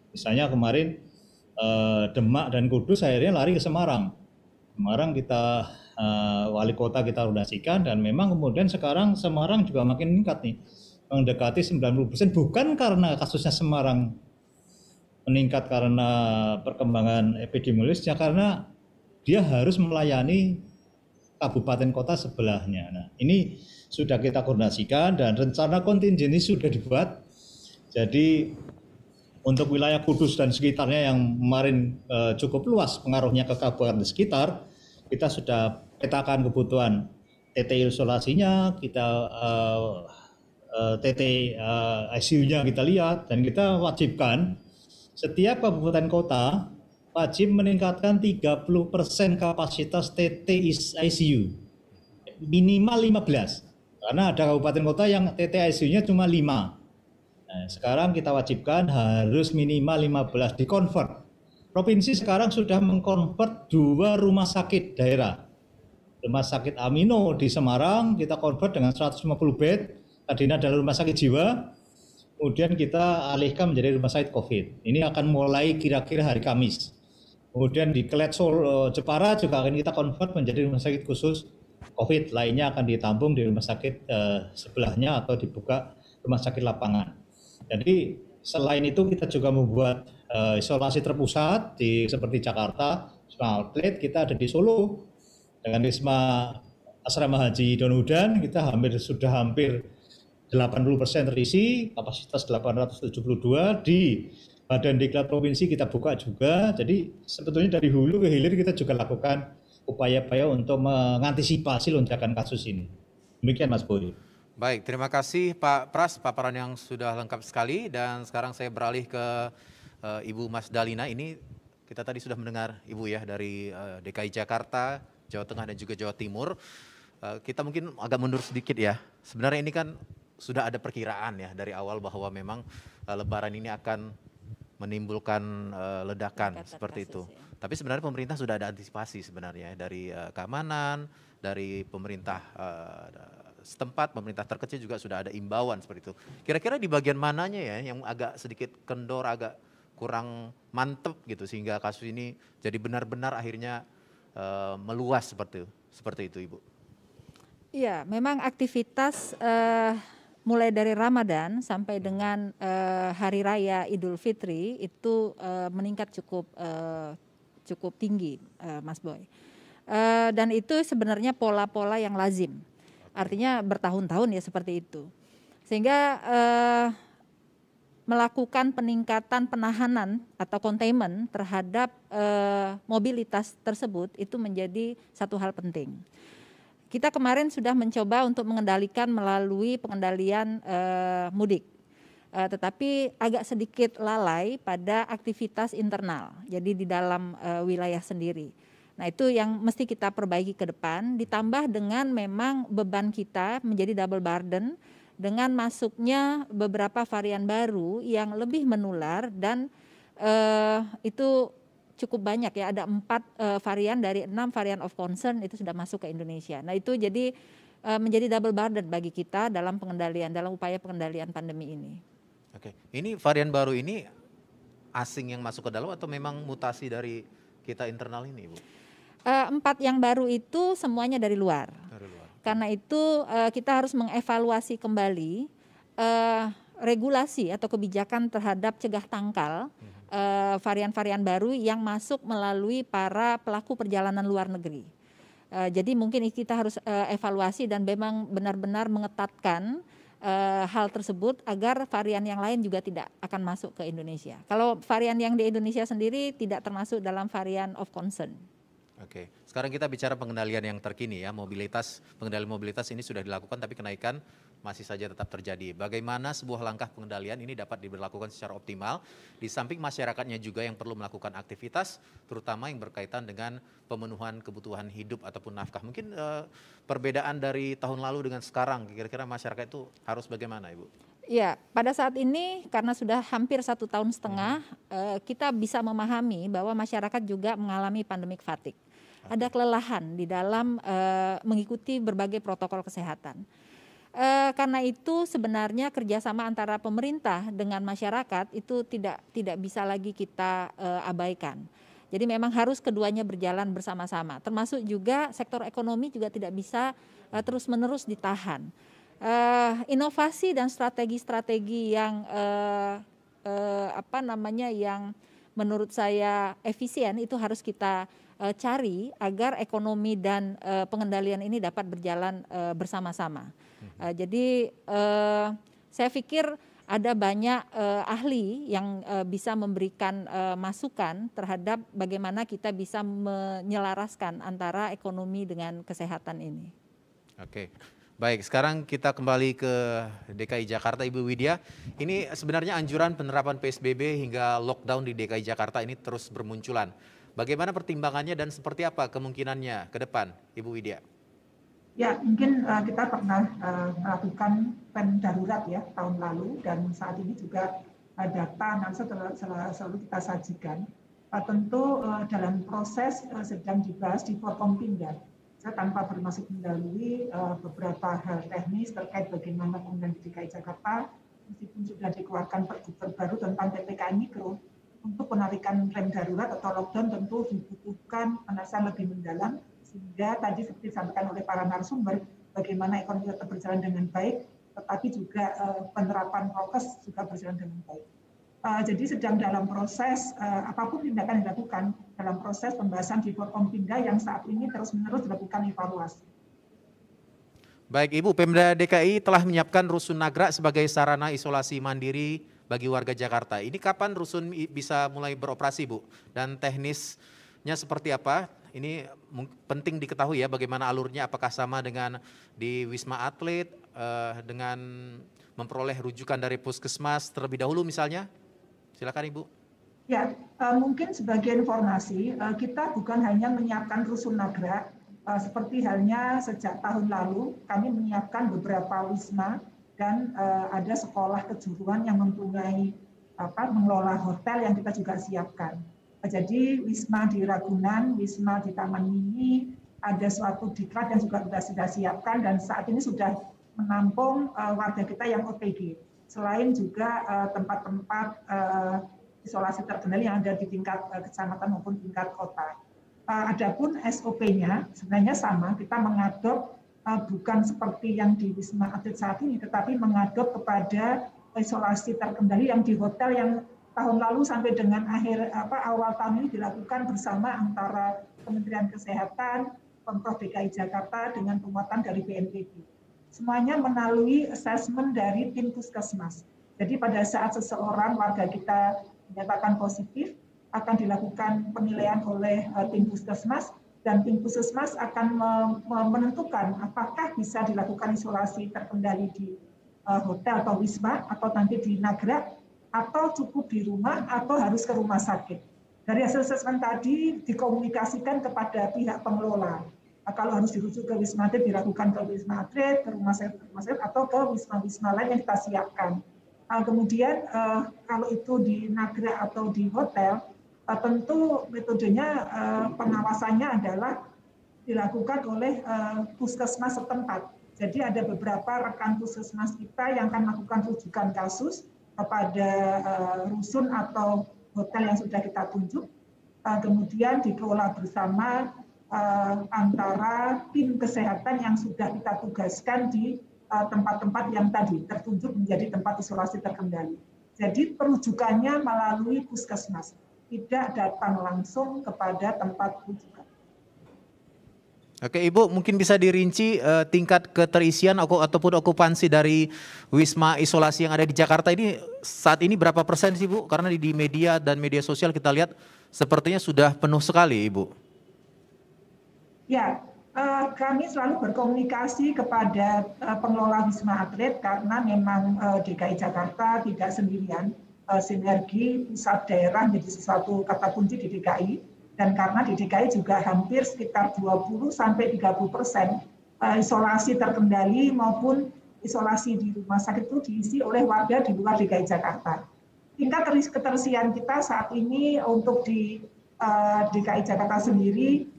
misalnya kemarin uh, Demak dan Kudus akhirnya lari ke Semarang. Semarang kita uh, wali kota kita rotasikan dan memang kemudian sekarang Semarang juga makin meningkat nih mendekati 90% bukan karena kasusnya Semarang meningkat karena perkembangan epidemiologisnya karena dia harus melayani kabupaten kota sebelahnya. Nah, ini sudah kita koordinasikan dan rencana kontingen ini sudah dibuat. Jadi untuk wilayah Kudus dan sekitarnya yang kemarin eh, cukup luas pengaruhnya ke kabupaten sekitar, kita sudah petakan kebutuhan TT isolasinya, kita uh, eh, eh, TT eh, ICU-nya kita lihat dan kita wajibkan setiap kabupaten kota wajib meningkatkan 30% kapasitas TT ICU minimal 15 karena ada kabupaten kota yang TT ICU-nya cuma 5 nah, sekarang kita wajibkan harus minimal 15 di convert provinsi sekarang sudah mengkonvert dua rumah sakit daerah Rumah Sakit Amino di Semarang kita convert dengan 150 bed. Tadinya adalah rumah sakit jiwa, kemudian kita alihkan menjadi rumah sakit COVID. Ini akan mulai kira-kira hari Kamis. Kemudian di Kletsol eh, Jepara juga akan kita convert menjadi rumah sakit khusus COVID. Lainnya akan ditampung di rumah sakit eh, sebelahnya atau dibuka rumah sakit lapangan. Jadi selain itu kita juga membuat eh, isolasi terpusat di seperti Jakarta, Sulawesi kita ada di Solo, dengan Wisma Asrama Haji donudan kita hampir sudah hampir 80% terisi, kapasitas 872 di Badan Diklat Provinsi kita buka juga. Jadi sebetulnya dari hulu ke hilir kita juga lakukan upaya-upaya untuk mengantisipasi lonjakan kasus ini. Demikian Mas Boy. Baik, terima kasih Pak Pras paparan yang sudah lengkap sekali dan sekarang saya beralih ke uh, Ibu Mas Dalina. Ini kita tadi sudah mendengar Ibu ya dari eh, DKI Jakarta Jawa Tengah dan juga Jawa Timur. Eh, kita mungkin agak mundur sedikit ya. Sebenarnya ini kan sudah ada perkiraan ya dari awal bahwa memang eh, Lebaran ini akan menimbulkan eh, ledakan Lekat seperti itu. Ya. Tapi sebenarnya pemerintah sudah ada antisipasi sebenarnya ya, dari keamanan, dari pemerintah setempat, pemerintah terkecil juga sudah ada imbauan seperti itu. Kira-kira di bagian mananya ya yang agak sedikit kendor, agak kurang mantep gitu sehingga kasus ini jadi benar-benar akhirnya Eh, meluas seperti seperti itu Ibu. Iya, memang aktivitas uh, mulai dari Ramadan sampai hmm. dengan uh, hari raya Idul Fitri itu uh, meningkat cukup uh, cukup tinggi uh, Mas Boy. Uh, dan itu sebenarnya pola-pola yang lazim. Artinya bertahun-tahun ya seperti itu. Sehingga uh, melakukan peningkatan penahanan atau containment terhadap eh, mobilitas tersebut itu menjadi satu hal penting. Kita kemarin sudah mencoba untuk mengendalikan melalui pengendalian eh, mudik, eh, tetapi agak sedikit lalai pada aktivitas internal, jadi di dalam wilayah sendiri. Nah, itu yang mesti kita perbaiki ke depan, ditambah dengan memang beban kita menjadi double burden dengan masuknya beberapa varian baru yang lebih menular dan uh, itu cukup banyak ya ada empat uh, varian dari enam varian of concern itu sudah masuk ke Indonesia. Nah itu jadi uh, menjadi double burden bagi kita dalam pengendalian dalam upaya pengendalian pandemi ini. Oke, ini varian baru ini asing yang masuk ke dalam atau memang mutasi dari kita internal ini, Bu? Empat yang baru itu semuanya dari luar. Karena itu uh, kita harus mengevaluasi kembali uh, regulasi atau kebijakan terhadap cegah tangkal eh, varian-varian uh, baru yang masuk melalui para pelaku perjalanan luar negeri. Uh, jadi mungkin kita harus uh, evaluasi dan memang benar-benar mengetatkan uh, hal tersebut agar varian yang lain juga tidak akan masuk ke Indonesia. Kalau varian yang di Indonesia sendiri tidak termasuk dalam varian of concern. Oke, sekarang kita bicara pengendalian yang terkini ya, mobilitas, pengendalian mobilitas ini sudah dilakukan tapi kenaikan masih saja tetap terjadi. Bagaimana sebuah langkah pengendalian ini dapat diberlakukan secara optimal di samping masyarakatnya juga yang perlu melakukan aktivitas terutama yang berkaitan dengan pemenuhan kebutuhan hidup ataupun nafkah. Mungkin eh, perbedaan dari tahun lalu dengan sekarang kira-kira masyarakat itu harus bagaimana, Ibu? Ya, pada saat ini karena sudah hampir satu tahun setengah, hmm. eh, kita bisa memahami bahwa masyarakat juga mengalami pandemik fatigue ada kelelahan di dalam uh, mengikuti berbagai protokol kesehatan. Uh, karena itu sebenarnya kerjasama antara pemerintah dengan masyarakat itu tidak tidak bisa lagi kita uh, abaikan. Jadi memang harus keduanya berjalan bersama-sama. Termasuk juga sektor ekonomi juga tidak bisa uh, terus-menerus ditahan. Uh, inovasi dan strategi-strategi yang uh, apa namanya yang menurut saya efisien itu harus kita uh, cari agar ekonomi dan uh, pengendalian ini dapat berjalan uh, bersama-sama. Uh, jadi uh, saya pikir ada banyak uh, ahli yang uh, bisa memberikan uh, masukan terhadap bagaimana kita bisa menyelaraskan antara ekonomi dengan kesehatan ini. Oke. Baik, sekarang kita kembali ke DKI Jakarta Ibu Widya. Ini sebenarnya anjuran penerapan PSBB hingga lockdown di DKI Jakarta ini terus bermunculan. Bagaimana pertimbangannya dan seperti apa kemungkinannya ke depan, Ibu Widya? Ya, mungkin uh, kita pernah uh, melakukan pen darurat ya tahun lalu dan saat ini juga uh, data analisa setelah selalu kita sajikan. Uh, tentu uh, dalam proses uh, sedang dibahas di Forkompinda. Ya. Saya tanpa bermaksud mendalui uh, beberapa hal teknis terkait bagaimana pengelolaan DKI Jakarta, meskipun sudah dikeluarkan pergub terbaru tentang PPKM Mikro, untuk penarikan rem darurat atau lockdown tentu dibutuhkan penelitian lebih mendalam sehingga tadi seperti disampaikan oleh para narasumber bagaimana ekonomi tetap berjalan dengan baik tetapi juga eh, penerapan prokes juga berjalan dengan baik. Uh, jadi sedang dalam proses uh, apapun tindakan yang dilakukan dalam proses pembahasan di Forkompinda yang saat ini terus-menerus dilakukan evaluasi. Baik Ibu, Pemda DKI telah menyiapkan Rusun Nagrak sebagai sarana isolasi mandiri bagi warga Jakarta. Ini kapan rusun bisa mulai beroperasi, Bu? Dan teknisnya seperti apa? Ini penting diketahui ya bagaimana alurnya apakah sama dengan di Wisma Atlet eh, dengan memperoleh rujukan dari puskesmas terlebih dahulu misalnya? Silakan Ibu. Ya, eh, mungkin sebagai informasi, eh, kita bukan hanya menyiapkan rusun nagra, seperti halnya sejak tahun lalu kami menyiapkan beberapa wisma dan uh, ada sekolah kejuruan yang mempunyai apa mengelola hotel yang kita juga siapkan. Jadi wisma di Ragunan, wisma di Taman Mini, ada suatu diklat yang juga kita sudah siapkan dan saat ini sudah menampung uh, warga kita yang OTG. Selain juga eh, tempat-tempat uh, uh, isolasi terkendali yang ada di tingkat uh, kecamatan maupun tingkat kota. Uh, adapun SOP-nya sebenarnya sama, kita mengadopsi Eh, bukan seperti yang di Wisma Atlet saat ini, tetapi mengadop kepada isolasi terkendali yang di hotel yang tahun lalu sampai dengan akhir apa awal tahun ini dilakukan bersama antara Kementerian Kesehatan, Pemprov DKI Jakarta dengan penguatan dari BNPB. Semuanya melalui asesmen dari tim puskesmas. Jadi pada saat seseorang warga kita dinyatakan positif akan dilakukan penilaian oleh eh, tim puskesmas dan tim puskesmas akan menentukan apakah bisa dilakukan isolasi terkendali di eh, hotel atau wisma atau nanti di nagra atau cukup di rumah atau harus ke rumah sakit. Dari hasil asesmen tadi dikomunikasikan kepada pihak pengelola. Nah, kalau harus dirujuk ke wisma atlet dilakukan ke wisma atlet, ke rumah sakit, ke rumah sakit atau ke wisma-wisma lain yang kita siapkan. Nah, kemudian eh, kalau itu di nagra atau di hotel tentu metodenya eh, pengawasannya adalah dilakukan oleh eh, puskesmas setempat. Jadi ada beberapa rekan puskesmas kita yang akan melakukan rujukan kasus kepada eh, rusun atau hotel yang sudah kita tunjuk. Kemudian dikelola bersama antara tim kesehatan yang sudah kita tugaskan di tempat-tempat yang tadi tertunjuk menjadi tempat isolasi terkendali. Jadi perujukannya melalui puskesmas tidak datang langsung kepada tempat rujukan. Oke Ibu, mungkin bisa dirinci uh, tingkat keterisian ataupun okupansi dari wisma isolasi yang ada di Jakarta ini saat ini berapa persen sih Bu? Karena di, media dan media sosial kita lihat sepertinya sudah penuh sekali Ibu. Ya, uh, kami selalu berkomunikasi kepada uh, pengelola wisma atlet karena memang uh, DKI Jakarta tidak sendirian Eh, sinergi pusat daerah menjadi sesuatu kata kunci di DKI dan karena di DKI juga hampir sekitar 20 sampai 30 persen eh, isolasi terkendali maupun isolasi di rumah sakit itu diisi oleh warga di luar DKI Jakarta. Tingkat keterisian kita saat ini untuk di eh, DKI Jakarta sendiri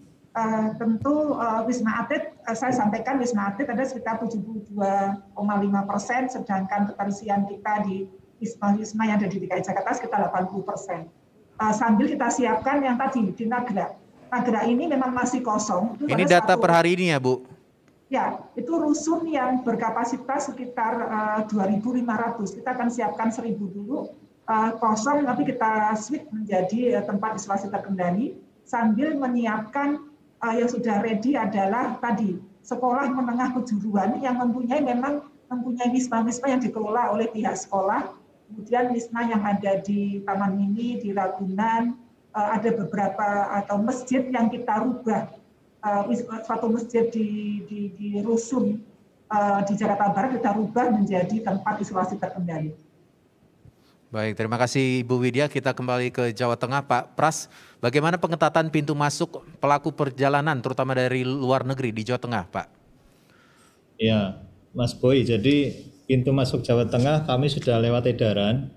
tentu Wisma Atlet, saya sampaikan Wisma Atlet ada sekitar 72,5 persen, sedangkan keterisian kita di ispanisme wisma yang ada di DKI Jakarta sekitar 80 persen. Eh, sambil kita siapkan yang tadi di Nagra. Nagra ini memang masih kosong. Itu ini data satu, per hari ini ya Bu? Ya, itu rusun yang berkapasitas sekitar uh, eh, 2.500. Kita akan siapkan 1.000 dulu, uh, kosong nanti kita switch menjadi uh, tempat isolasi terkendali sambil menyiapkan uh, yang sudah ready adalah tadi sekolah menengah kejuruan yang mempunyai memang mempunyai wisma-wisma yang dikelola oleh pihak sekolah Kemudian wisma yang ada di Taman Mini, di Ragunan, eh, ada beberapa atau masjid yang kita rubah. Eh, suatu masjid di, di, di Rusun, eh, di Jakarta Barat kita rubah menjadi tempat isolasi terkendali. Baik, terima kasih Ibu Widya. Kita kembali ke Jawa Tengah, Pak Pras. Bagaimana pengetatan pintu masuk pelaku perjalanan, terutama dari luar negeri di Jawa Tengah, Pak? Ya, Mas Boy. Jadi pintu masuk Jawa Tengah kami sudah lewat edaran.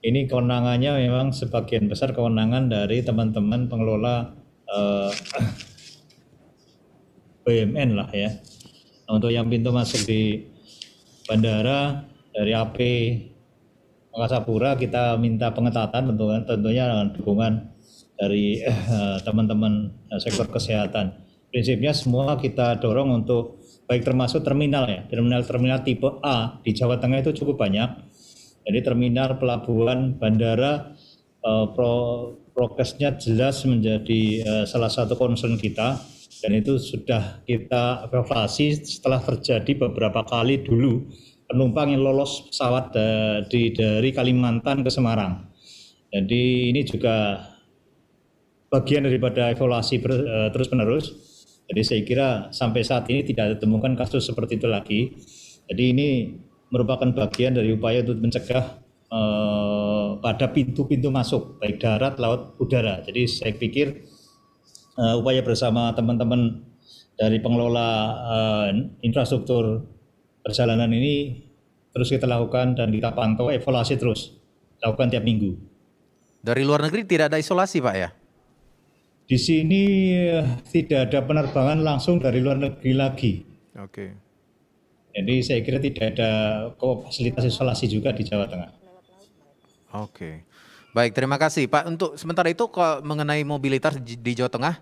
Ini kewenangannya memang sebagian besar kewenangan dari teman-teman pengelola eh, BUMN lah ya. Untuk yang pintu masuk di bandara dari AP Angkasa Pura kita minta pengetatan tentunya tentunya dengan dukungan dari eh, teman-teman eh, sektor kesehatan prinsipnya semua kita dorong untuk baik termasuk terminal ya terminal-terminal tipe A di Jawa Tengah itu cukup banyak jadi terminal pelabuhan bandara eh, pro prokesnya jelas menjadi eh, salah satu concern kita dan itu sudah kita evaluasi setelah terjadi beberapa kali dulu penumpang yang lolos pesawat eh, dari, dari Kalimantan ke Semarang jadi ini juga bagian daripada evaluasi eh, terus-menerus. Jadi saya kira sampai saat ini tidak ditemukan kasus seperti itu lagi. Jadi ini merupakan bagian dari upaya untuk mencegah eh, pada pintu-pintu masuk baik darat, laut, udara. Jadi saya pikir eh, upaya bersama teman-teman dari pengelola eh, infrastruktur perjalanan ini terus kita lakukan dan kita pantau evaluasi terus lakukan tiap minggu. Dari luar negeri tidak ada isolasi pak ya? Di sini eh, tidak ada penerbangan langsung dari luar negeri lagi. Oke. Okay. Jadi saya kira tidak ada fasilitas isolasi juga di Jawa Tengah. Oke. Okay. Baik, terima kasih Pak. Untuk sementara itu mengenai mobilitas di Jawa Tengah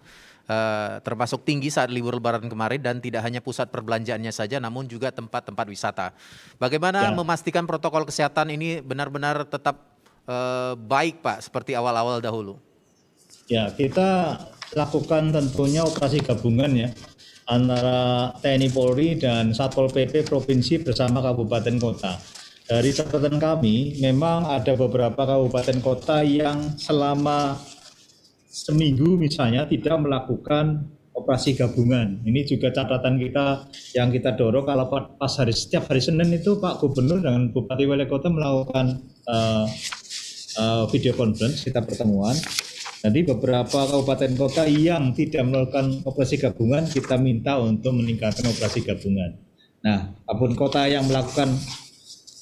eh, termasuk tinggi saat libur lebaran kemarin dan tidak hanya pusat perbelanjaannya saja namun juga tempat-tempat wisata. Bagaimana ya. memastikan protokol kesehatan ini benar-benar tetap eh, baik Pak seperti awal-awal dahulu? Ya, kita lakukan tentunya operasi gabungan ya antara TNI Polri dan Satpol PP provinsi bersama kabupaten kota. Dari catatan kami, memang ada beberapa kabupaten kota yang selama seminggu misalnya tidak melakukan operasi gabungan. Ini juga catatan kita yang kita dorong kalau pas hari setiap hari Senin itu Pak Gubernur dengan Bupati Wali Kota melakukan uh, uh, video conference kita pertemuan Nanti beberapa kabupaten kota yang tidak melakukan operasi gabungan kita minta untuk meningkatkan operasi gabungan. Nah, apapun kota yang melakukan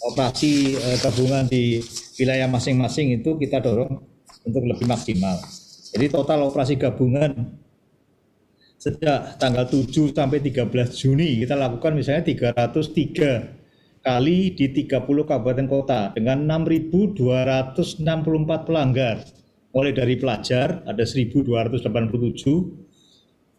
operasi eh, gabungan di wilayah masing-masing itu kita dorong untuk lebih maksimal. Jadi total operasi gabungan sejak tanggal 7 sampai 13 Juni kita lakukan misalnya 303 kali di 30 kabupaten kota dengan 6.264 pelanggar mulai dari pelajar ada 1287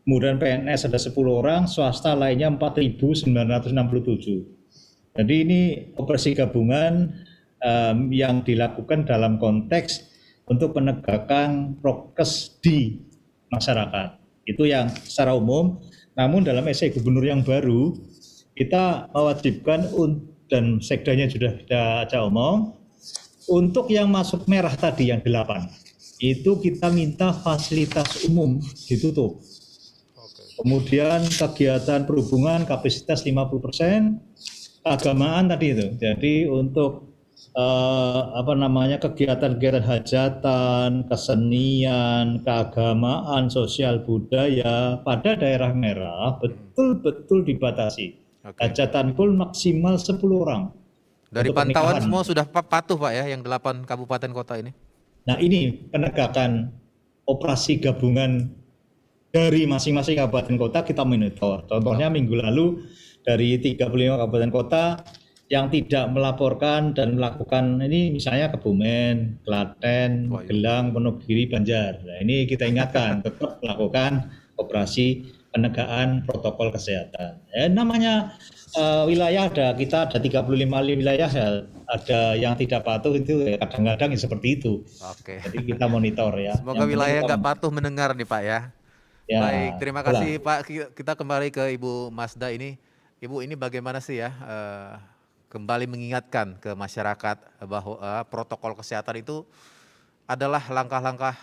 kemudian PNS ada 10 orang swasta lainnya 4967 jadi ini operasi gabungan um, yang dilakukan dalam konteks untuk penegakan prokes di masyarakat itu yang secara umum namun dalam esai gubernur yang baru kita mewajibkan dan sekdanya sudah kita omong untuk yang masuk merah tadi yang delapan itu kita minta fasilitas umum ditutup. Kemudian kegiatan perhubungan kapasitas 50%, persen, keagamaan tadi itu. Jadi untuk eh, apa namanya kegiatan-kegiatan hajatan, kesenian, keagamaan, sosial budaya pada daerah merah betul-betul dibatasi. Okay. Hajatan pun maksimal 10 orang. Dari pantauan semua sudah patuh Pak ya yang 8 kabupaten kota ini? Nah ini penegakan operasi gabungan dari masing-masing kabupaten kota kita monitor. Contohnya minggu lalu dari 35 kabupaten kota yang tidak melaporkan dan melakukan ini misalnya Kebumen, Klaten, oh, iya. Gelang, Penogiri, Banjar. Nah, ini kita ingatkan tetap melakukan operasi penegakan protokol kesehatan. Ya, namanya uh, wilayah ada kita ada 35 wilayah ya, ada yang tidak patuh itu ya, kadang-kadang ya seperti itu. Oke. Jadi kita monitor ya. Semoga yang wilayah nggak patuh mendengar nih Pak ya. ya Baik, terima kasih Pak. Kita kembali ke Ibu Masda ini. Ibu ini bagaimana sih ya uh, kembali mengingatkan ke masyarakat bahwa uh, protokol kesehatan itu adalah langkah-langkah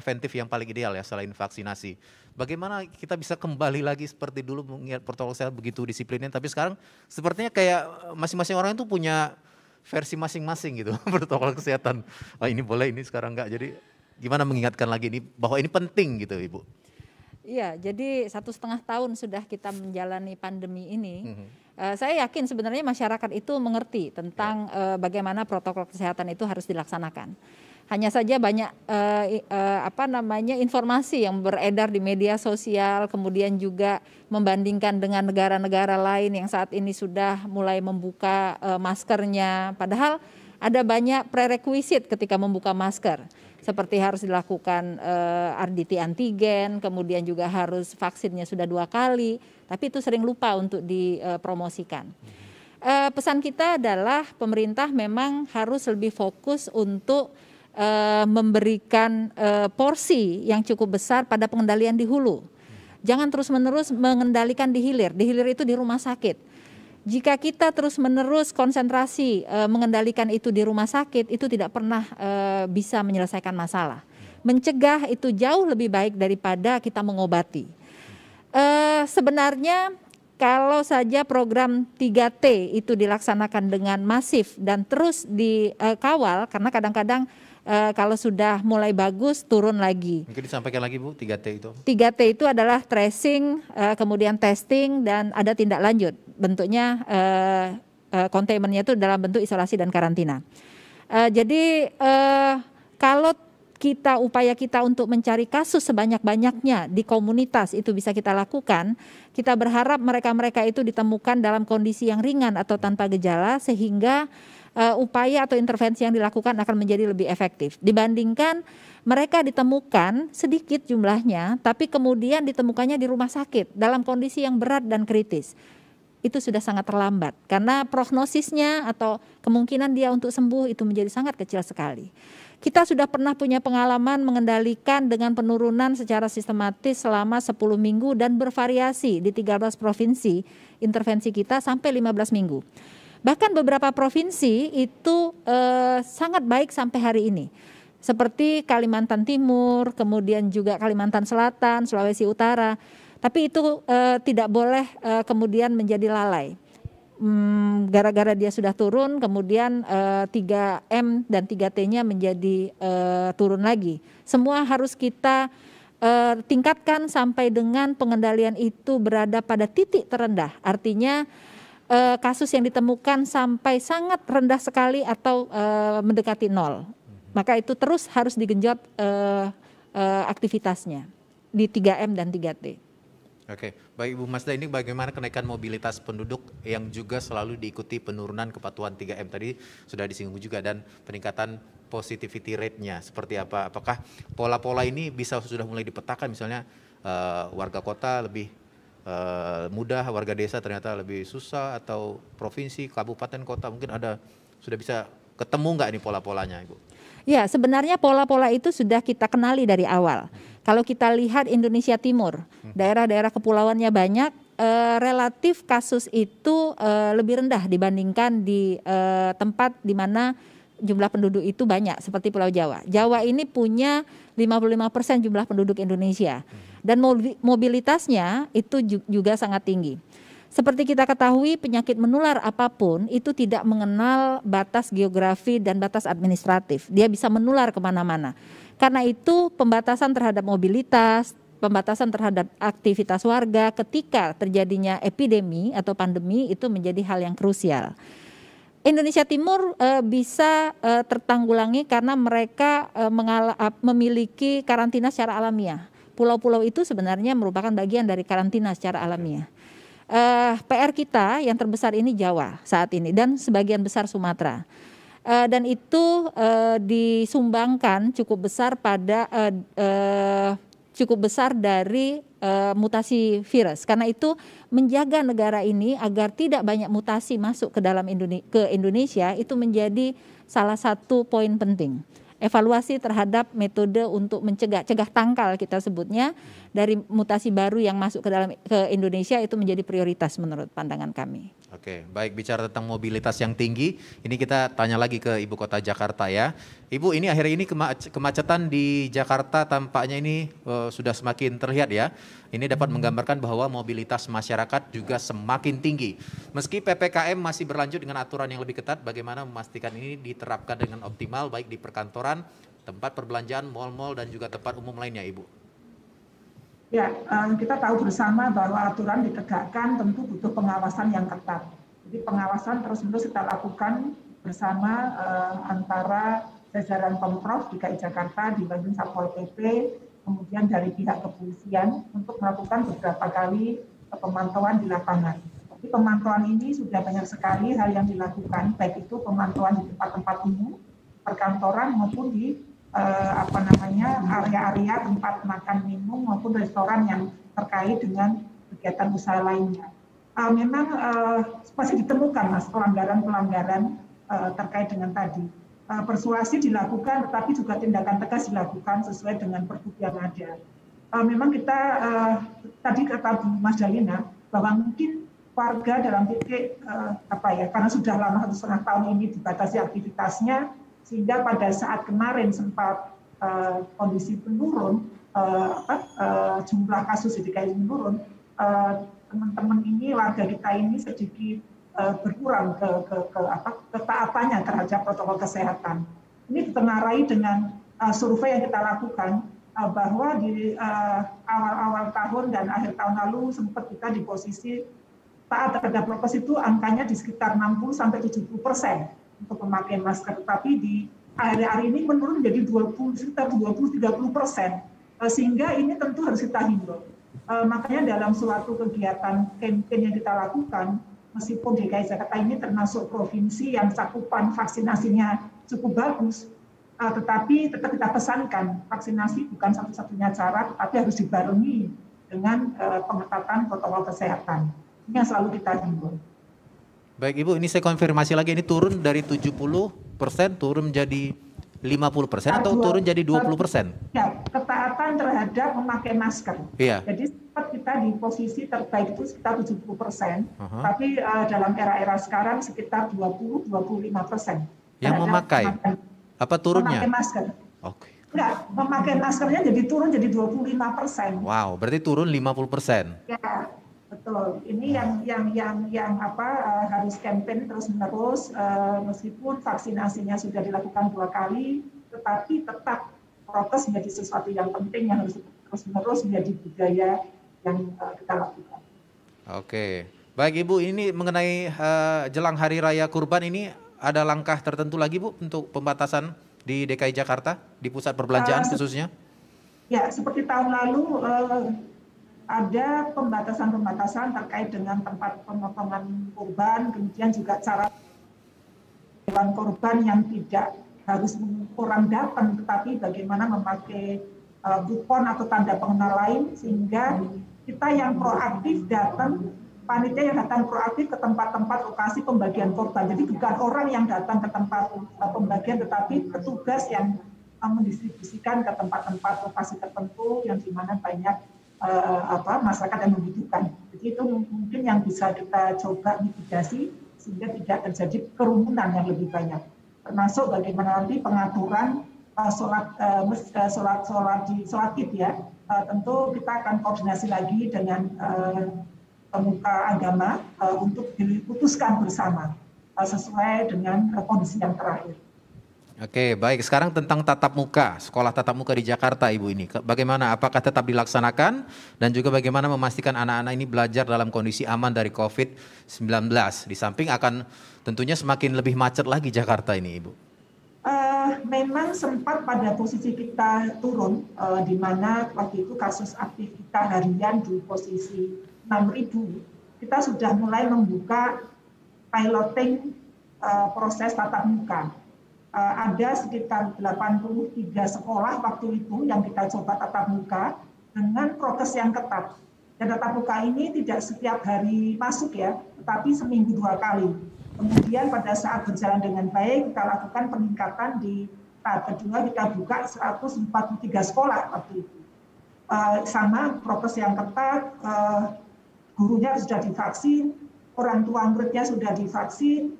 preventif yang paling ideal ya selain vaksinasi. Bagaimana kita bisa kembali lagi seperti dulu mengingat protokol kesehatan begitu disiplinnya, tapi sekarang sepertinya kayak eh, masing-masing orang itu punya versi masing-masing gitu protokol kesehatan. Oh, ini boleh, ini sekarang enggak. Jadi gimana mengingatkan lagi ini bahwa ini penting gitu Ibu? Iya, jadi satu setengah tahun sudah kita menjalani pandemi ini. Mm -hmm. Uh, saya yakin sebenarnya masyarakat itu mengerti tentang yeah. Ya. uh, bagaimana protokol kesehatan itu harus dilaksanakan. Hanya saja banyak uh, uh, apa namanya informasi yang beredar di media sosial, kemudian juga membandingkan dengan negara-negara lain yang saat ini sudah mulai membuka uh, maskernya. Padahal ada banyak prerequisite ketika membuka masker, seperti harus dilakukan uh, RDT antigen, kemudian juga harus vaksinnya sudah dua kali. Tapi itu sering lupa untuk dipromosikan. uh, pesan kita adalah pemerintah memang harus lebih fokus untuk uh, memberikan uh, porsi yang cukup besar pada pengendalian di hulu. Jangan terus-menerus mengendalikan di hilir. Di hilir itu di rumah sakit. Jika kita terus-menerus konsentrasi e, mengendalikan itu di rumah sakit, itu tidak pernah e, bisa menyelesaikan masalah. Mencegah itu jauh lebih baik daripada kita mengobati. E, sebenarnya kalau saja program 3T itu dilaksanakan dengan masif dan terus dikawal, karena kadang-kadang uh, kalau sudah mulai bagus turun lagi. Mungkin disampaikan lagi Bu 3T itu. 3T itu adalah tracing, uh, kemudian testing dan ada tindak lanjut. Bentuknya uh, uh, containmentnya itu dalam bentuk isolasi dan karantina. Uh, jadi uh, kalau kita upaya kita untuk mencari kasus sebanyak-banyaknya di komunitas itu bisa kita lakukan. Kita berharap mereka-mereka itu ditemukan dalam kondisi yang ringan atau tanpa gejala sehingga uh, upaya atau intervensi yang dilakukan akan menjadi lebih efektif dibandingkan mereka ditemukan sedikit jumlahnya tapi kemudian ditemukannya di rumah sakit dalam kondisi yang berat dan kritis itu sudah sangat terlambat karena prognosisnya atau kemungkinan dia untuk sembuh itu menjadi sangat kecil sekali. Kita sudah pernah punya pengalaman mengendalikan dengan penurunan secara sistematis selama 10 minggu dan bervariasi di 13 provinsi intervensi kita sampai 15 minggu. Bahkan beberapa provinsi itu eh, sangat baik sampai hari ini. Seperti Kalimantan Timur, kemudian juga Kalimantan Selatan, Sulawesi Utara. Tapi itu eh, tidak boleh eh, kemudian menjadi lalai. gara hmm, gara-gara dia sudah turun, kemudian eh, 3M dan 3T-nya menjadi eh, turun lagi. Semua harus kita eh, tingkatkan sampai dengan pengendalian itu berada pada titik terendah. Artinya uh, kasus yang ditemukan sampai sangat rendah sekali atau uh, mendekati nol. Maka itu terus harus digenjot uh, uh, aktivitasnya di 3M dan 3T. Oke, baik Ibu Masda ini bagaimana kenaikan mobilitas penduduk yang juga selalu diikuti penurunan kepatuhan 3M tadi sudah disinggung juga dan peningkatan positivity rate-nya seperti apa? Apakah pola-pola ini bisa sudah mulai dipetakan misalnya uh, warga kota lebih uh, mudah, warga desa ternyata lebih susah atau provinsi, kabupaten, kota mungkin ada sudah bisa ketemu nggak ini pola-polanya, Ibu? Ya, sebenarnya pola-pola itu sudah kita kenali dari awal. Kalau kita lihat Indonesia Timur, hmm. daerah-daerah kepulauannya banyak, uh, relatif kasus itu uh, lebih rendah dibandingkan di uh, tempat di mana jumlah penduduk itu banyak seperti Pulau Jawa. Jawa ini punya 55% jumlah penduduk Indonesia dan mobilitasnya itu juga sangat tinggi. Seperti kita ketahui penyakit menular apapun itu tidak mengenal batas geografi dan batas administratif. Dia bisa menular kemana-mana. Karena itu pembatasan terhadap mobilitas, pembatasan terhadap aktivitas warga ketika terjadinya epidemi atau pandemi itu menjadi hal yang krusial. Indonesia Timur uh, bisa uh, tertanggulangi karena mereka uh, eh, mengala, memiliki karantina secara alamiah. Pulau-pulau itu sebenarnya merupakan bagian dari karantina secara alamiah. Uh, PR kita yang terbesar ini Jawa saat ini dan sebagian besar Sumatera. Uh, dan itu uh, disumbangkan cukup besar pada uh, uh, cukup besar dari uh, mutasi virus. Karena itu menjaga negara ini agar tidak banyak mutasi masuk ke dalam Indonesia, ke Indonesia itu menjadi salah satu poin penting. Evaluasi terhadap metode untuk mencegah cegah tangkal kita sebutnya dari mutasi baru yang masuk ke dalam ke Indonesia itu menjadi prioritas menurut pandangan kami. Oke, baik bicara tentang mobilitas yang tinggi, ini kita tanya lagi ke ibu kota Jakarta ya. Ibu, ini akhirnya ini kemacetan di Jakarta tampaknya ini uh, sudah semakin terlihat ya. Ini dapat hmm. menggambarkan bahwa mobilitas masyarakat juga semakin tinggi. Meski PPKM masih berlanjut dengan aturan yang lebih ketat, bagaimana memastikan ini diterapkan dengan optimal baik di perkantoran, tempat perbelanjaan, mal-mal dan juga tempat umum lainnya, Ibu? Ya, eh, kita tahu bersama bahwa aturan ditegakkan tentu butuh pengawasan yang ketat. Jadi pengawasan terus-menerus kita lakukan bersama eh, antara jajaran Pemprov DKI Jakarta di Bandung Satpol PP, kemudian dari pihak kepolisian untuk melakukan beberapa kali pemantauan di lapangan. Jadi pemantauan ini sudah banyak sekali hal yang dilakukan, baik itu pemantauan di tempat-tempat umum, perkantoran maupun di eh, apa namanya area-area tempat makan minum maupun restoran yang terkait dengan kegiatan usaha lainnya. Eh, memang eh, masih ditemukan mas pelanggaran-pelanggaran eh, terkait dengan tadi. Eh, persuasi dilakukan, tetapi juga tindakan tegas dilakukan sesuai dengan pergub yang ada. Eh, memang kita eh, tadi kata Mas Dalina bahwa mungkin warga dalam titik eh, apa ya karena sudah lama satu setengah tahun ini dibatasi aktivitasnya sehingga pada saat kemarin sempat eh, kondisi menurun, eh, eh, jumlah kasus di DKI menurun, teman-teman ini warga kita ini sedikit berkurang ke, ke, ke apa ketaatannya terhadap protokol kesehatan. Ini ditengarai dengan survei yang kita lakukan bahwa di awal-awal tahun dan akhir tahun lalu sempat kita di posisi taat terhadap prokes itu angkanya di sekitar 60 sampai 70 persen untuk pemakaian masker. Tetapi di hari-hari ini menurun menjadi 20 sekitar 20-30 persen. Eh, sehingga ini tentu harus kita himbau. Eh, makanya dalam suatu kegiatan kampanye yang kita lakukan, meskipun DKI Jakarta ini termasuk provinsi yang cakupan vaksinasinya cukup bagus, eh, tetapi tetap kita pesankan vaksinasi bukan satu-satunya cara, tapi harus dibarengi dengan pengetatan protokol kesehatan. Ini yang selalu kita himbau. Baik Ibu, ini saya konfirmasi lagi ini turun dari 70% turun menjadi 50 persen atau turun jadi 20 persen? Ya, ketaatan terhadap memakai masker. Iya. Jadi sempat kita di posisi terbaik itu sekitar 70 persen, uh -huh. tapi uh, dalam era-era sekarang sekitar 20-25 persen. Yang memakai? masker. Apa turunnya? Memakai masker. Oke. Okay. Enggak, memakai maskernya jadi turun jadi 25 persen. Wow, berarti turun 50 persen. Ya, Betul. Ini yang yang yang yang apa uh, harus campaign terus menerus uh, eh, meskipun vaksinasinya sudah dilakukan dua kali, tetapi tetap protes menjadi sesuatu yang penting yang harus terus menerus menjadi budaya yang uh, kita lakukan. Oke, baik Ibu. Ini mengenai uh, jelang Hari Raya Kurban ini ada langkah tertentu lagi Bu untuk pembatasan di DKI Jakarta di pusat perbelanjaan uh, khususnya? Ya, seperti tahun lalu. Uh, ada pembatasan-pembatasan terkait dengan tempat pemotongan korban, kemudian juga cara hewan korban yang tidak harus orang datang, tetapi bagaimana memakai uh, atau tanda pengenal lain sehingga kita yang proaktif datang, panitia yang datang proaktif ke tempat-tempat lokasi pembagian korban. Jadi bukan orang yang datang ke tempat uh, pembagian, tetapi petugas yang e, mendistribusikan ke tempat-tempat lokasi tertentu yang dimana banyak uh, apa masyarakat yang membutuhkan. Jadi itu mungkin yang bisa kita coba mitigasi sehingga tidak terjadi kerumunan yang lebih banyak. Termasuk bagaimana nanti pengaturan uh, sholat, uh, sholat sholat di sholat id ya. Uh, tentu kita akan koordinasi lagi dengan uh, pemuka agama uh, untuk diputuskan bersama uh, sesuai dengan kondisi yang terakhir. Oke, baik. Sekarang tentang tatap muka, sekolah tatap muka di Jakarta, Ibu ini. Bagaimana? Apakah tetap dilaksanakan dan juga bagaimana memastikan anak-anak ini belajar dalam kondisi aman dari COVID-19? Di samping akan tentunya semakin lebih macet lagi Jakarta ini, Ibu. Uh, memang sempat pada posisi kita turun, uh, di mana waktu itu kasus aktif kita harian di posisi 6.000. Kita sudah mulai membuka piloting uh, proses tatap muka Eh, ada sekitar 83 sekolah waktu itu yang kita coba tatap muka dengan protes yang ketat. Dan tatap muka ini tidak setiap hari masuk ya, tetapi seminggu dua kali. Kemudian pada saat berjalan dengan baik, kita lakukan peningkatan di tahap kedua, kita buka 143 sekolah waktu itu. Eh, sama protes yang ketat, eh, gurunya sudah divaksin, orang tua muridnya sudah divaksin,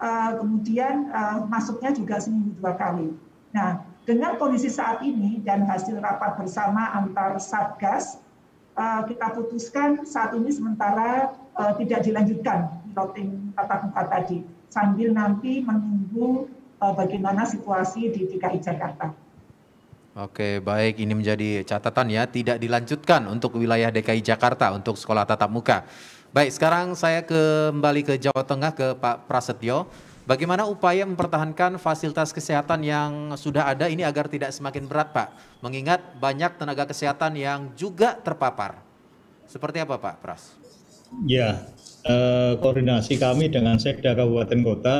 Eh, kemudian eh, masuknya juga seminggu dua kali. Nah, dengan kondisi saat ini dan hasil rapat bersama antar Satgas, eh, kita putuskan saat ini sementara tidak dilanjutkan piloting tatap muka tadi, sambil nanti menunggu bagaimana situasi di DKI Jakarta. Oke, baik. Ini menjadi catatan ya, tidak dilanjutkan untuk wilayah DKI Jakarta untuk sekolah tatap muka. Baik, sekarang saya kembali ke Jawa Tengah ke Pak Prasetyo. Bagaimana upaya mempertahankan fasilitas kesehatan yang sudah ada ini agar tidak semakin berat, Pak? Mengingat banyak tenaga kesehatan yang juga terpapar. Seperti apa, Pak Pras? Ya, eh, koordinasi kami dengan Sekda Kabupaten Kota,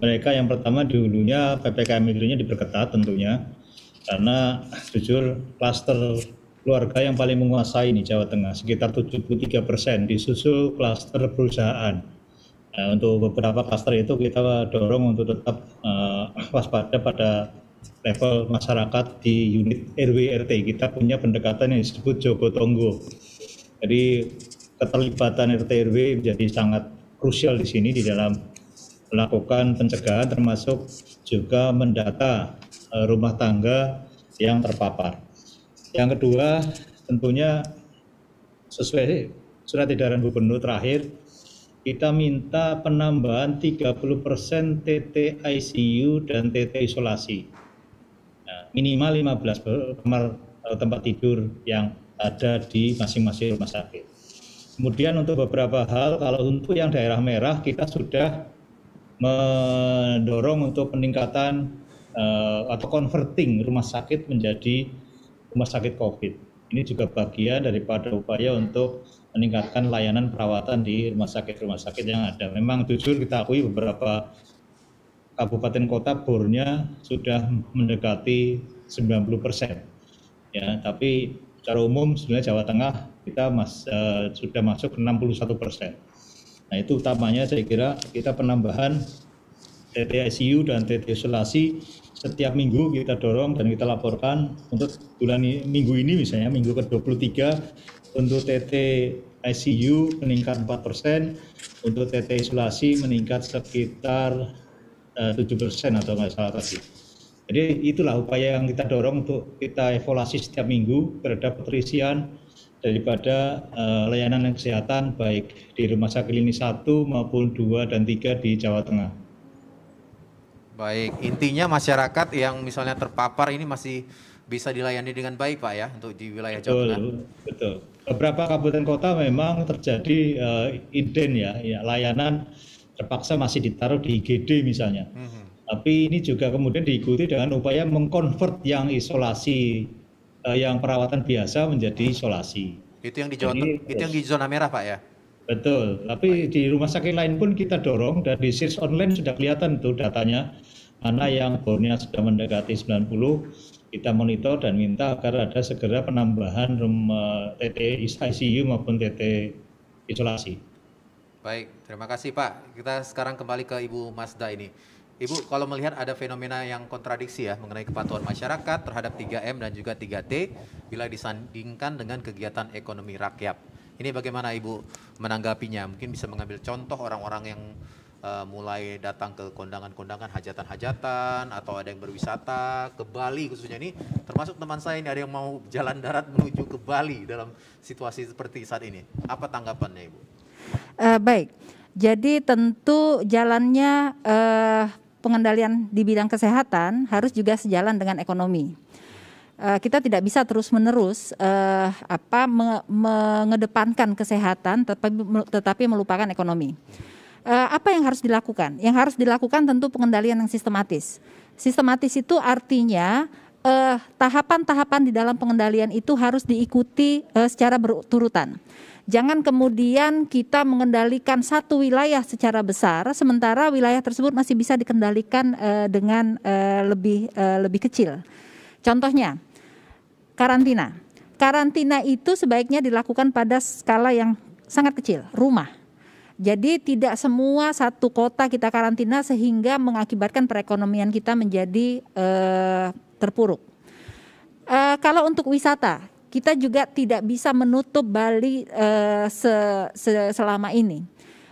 mereka yang pertama dulunya PPKM mikronya diperketat tentunya, karena jujur klaster keluarga yang paling menguasai di Jawa Tengah, sekitar 73 persen, disusul klaster perusahaan. Nah, untuk beberapa klaster itu kita dorong untuk tetap uh, waspada pada level masyarakat di unit RW RT. Kita punya pendekatan yang disebut Jogo Tonggo. Jadi keterlibatan RT RW menjadi sangat krusial di sini di dalam melakukan pencegahan termasuk juga mendata eh, rumah tangga yang terpapar. Yang kedua tentunya sesuai surat edaran gubernur terakhir kita minta penambahan 30% persen TT ICU dan TT isolasi. Nah, minimal 15 kamar eh, tempat tidur yang ada di masing-masing rumah sakit. Kemudian untuk beberapa hal, kalau untuk yang daerah merah kita sudah mendorong untuk peningkatan eh, atau converting rumah sakit menjadi rumah sakit COVID. Ini juga bagian daripada upaya untuk meningkatkan layanan perawatan di rumah sakit-rumah sakit yang ada. Memang jujur kita akui beberapa kabupaten kota bornya sudah mendekati 90 persen. Ya, tapi secara umum sebenarnya Jawa Tengah kita mas, uh, sudah masuk 61 persen. Nah itu utamanya saya kira kita penambahan TT ICU dan TT isolasi setiap minggu kita dorong dan kita laporkan untuk bulan ini, minggu ini misalnya minggu ke-23 untuk TT ICU meningkat 4 persen, untuk TT isolasi meningkat sekitar eh, uh, 7 persen atau nggak salah tadi. Jadi itulah upaya yang kita dorong untuk kita evaluasi setiap minggu terhadap keterisian daripada uh, layanan kesehatan baik di rumah sakit ini satu maupun dua dan tiga di Jawa Tengah. Baik, intinya masyarakat yang misalnya terpapar ini masih bisa dilayani dengan baik Pak ya untuk di wilayah Jawa Tengah. Betul. Beberapa kabupaten kota memang terjadi uh, eh, inden ya, ya layanan terpaksa masih ditaruh di IGD misalnya. Mm -hmm. Tapi ini juga kemudian diikuti dengan upaya mengkonvert yang isolasi uh, yang perawatan biasa menjadi isolasi. Itu yang di Jawa Jadi, itu yang di zona merah Pak ya. Betul, tapi di rumah sakit lain pun kita dorong dan di search online sudah kelihatan tuh datanya Mana yang bornya sudah mendekati 90, kita monitor dan minta agar ada segera penambahan rumah TT ICU maupun TT isolasi. Baik, terima kasih Pak. Kita sekarang kembali ke Ibu Masda ini. Ibu, kalau melihat ada fenomena yang kontradiksi ya mengenai kepatuhan masyarakat terhadap 3M dan juga 3T bila disandingkan dengan kegiatan ekonomi rakyat. Ini bagaimana Ibu menanggapinya? Mungkin bisa mengambil contoh orang-orang yang uh, mulai datang ke kondangan-kondangan hajatan-hajatan atau ada yang berwisata ke Bali khususnya ini termasuk teman saya ini ada yang mau jalan darat menuju ke Bali dalam situasi seperti saat ini apa tanggapannya ibu? Uh, baik, jadi tentu jalannya uh, pengendalian di bidang kesehatan harus juga sejalan dengan ekonomi. kita tidak bisa terus-menerus uh, apa mengedepankan kesehatan tetapi melupakan ekonomi. Eh, apa yang harus dilakukan? Yang harus dilakukan tentu pengendalian yang sistematis. Sistematis itu artinya eh, tahapan-tahapan eh, di dalam pengendalian itu harus diikuti eh, secara berurutan. Jangan kemudian kita mengendalikan satu wilayah secara besar, sementara wilayah tersebut masih bisa dikendalikan eh, dengan eh, lebih lebih kecil. Contohnya karantina. Karantina itu sebaiknya dilakukan pada skala yang sangat kecil, rumah jadi tidak semua satu kota kita karantina sehingga mengakibatkan perekonomian kita menjadi uh, terpuruk. Uh, kalau untuk wisata, kita juga tidak bisa menutup Bali uh, se, se, selama ini.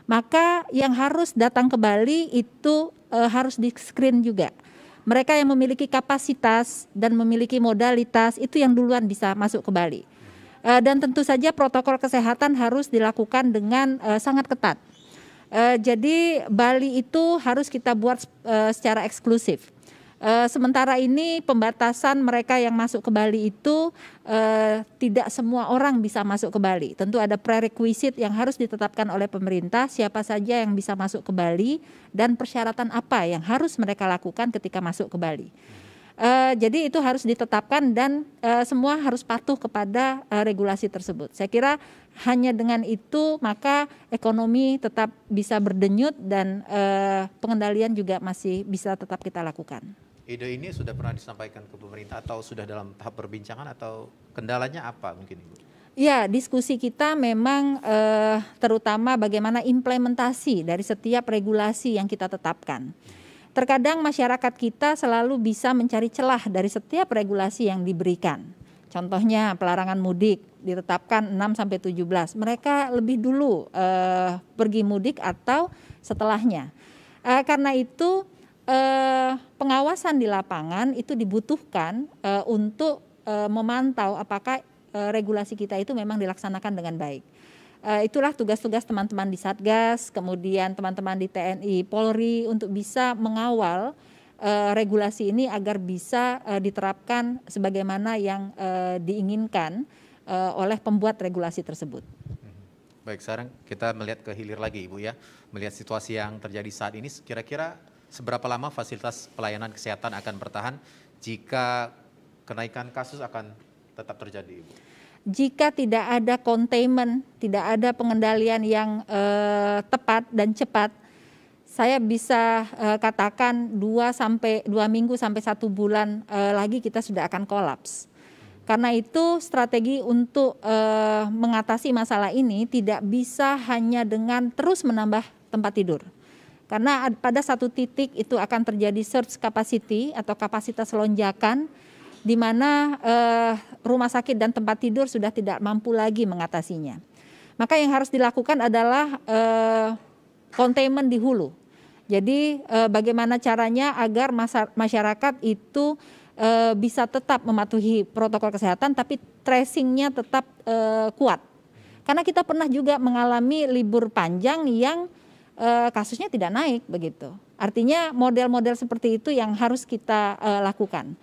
Maka yang harus datang ke Bali itu uh, harus di screen juga. Mereka yang memiliki kapasitas dan memiliki modalitas itu yang duluan bisa masuk ke Bali. Eh, dan tentu saja protokol kesehatan harus dilakukan dengan uh, sangat ketat. Uh, jadi Bali itu harus kita buat uh, secara eksklusif. Uh, sementara ini pembatasan mereka yang masuk ke Bali itu uh, tidak semua orang bisa masuk ke Bali. Tentu ada prerequisite yang harus ditetapkan oleh pemerintah siapa saja yang bisa masuk ke Bali dan persyaratan apa yang harus mereka lakukan ketika masuk ke Bali. Uh, jadi itu harus ditetapkan dan uh, semua harus patuh kepada uh, regulasi tersebut. Saya kira hanya dengan itu maka ekonomi tetap bisa berdenyut dan uh, pengendalian juga masih bisa tetap kita lakukan. Ide ini sudah pernah disampaikan ke pemerintah atau sudah dalam tahap perbincangan atau kendalanya apa mungkin Ibu? Ya, diskusi kita memang eh, terutama bagaimana implementasi dari setiap regulasi yang kita tetapkan. Terkadang masyarakat kita selalu bisa mencari celah dari setiap regulasi yang diberikan. Contohnya pelarangan mudik ditetapkan 6 sampai 17. Mereka lebih dulu eh, pergi mudik atau setelahnya. Eh, karena itu eh, pengawasan di lapangan itu dibutuhkan eh, untuk eh, memantau apakah eh, regulasi kita itu memang dilaksanakan dengan baik. Eh, itulah tugas-tugas teman-teman di Satgas, kemudian teman-teman di TNI, Polri untuk bisa mengawal uh, regulasi ini agar bisa uh, diterapkan sebagaimana yang uh, diinginkan uh, oleh pembuat regulasi tersebut. Baik, sekarang kita melihat ke hilir lagi Ibu ya, melihat situasi yang terjadi saat ini kira-kira seberapa lama fasilitas pelayanan kesehatan akan bertahan jika kenaikan kasus akan tetap terjadi Ibu? jika tidak ada containment, tidak ada pengendalian yang eh, tepat dan cepat, saya bisa eh, katakan dua sampai dua minggu sampai satu bulan eh, lagi kita sudah akan kolaps. Karena itu strategi untuk eh, mengatasi masalah ini tidak bisa hanya dengan terus menambah tempat tidur. Karena pada satu titik itu akan terjadi surge capacity atau kapasitas lonjakan di mana eh, rumah sakit dan tempat tidur sudah tidak mampu lagi mengatasinya. Maka yang harus dilakukan adalah eh, containment di hulu. Jadi eh, bagaimana caranya agar masyarakat itu eh, bisa tetap mematuhi protokol kesehatan tapi tracingnya tetap eh, kuat. Karena kita pernah juga mengalami libur panjang yang eh, kasusnya tidak naik begitu. Artinya model-model seperti itu yang harus kita eh, lakukan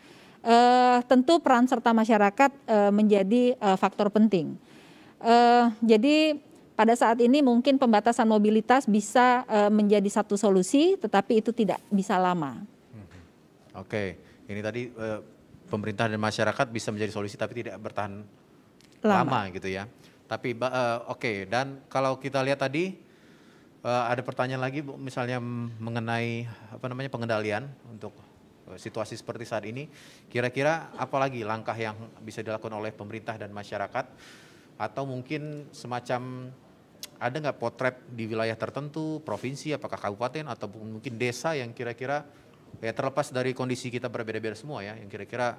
uh, tentu peran serta masyarakat uh, menjadi uh, faktor penting. Uh, jadi pada saat ini mungkin pembatasan mobilitas bisa uh, menjadi satu solusi, tetapi itu tidak bisa lama. Hmm. Oke, ini tadi uh, pemerintah dan masyarakat bisa menjadi solusi, tapi tidak bertahan lama, lama gitu ya. Tapi uh, oke, okay. dan kalau kita lihat tadi uh, ada pertanyaan lagi, misalnya mengenai apa namanya pengendalian untuk Eh, situasi seperti saat ini, kira-kira apalagi langkah yang bisa dilakukan oleh pemerintah dan masyarakat atau mungkin semacam ada nggak potret di wilayah tertentu, provinsi, apakah kabupaten atau mungkin desa yang kira-kira ya terlepas dari kondisi kita berbeda-beda semua ya, yang kira-kira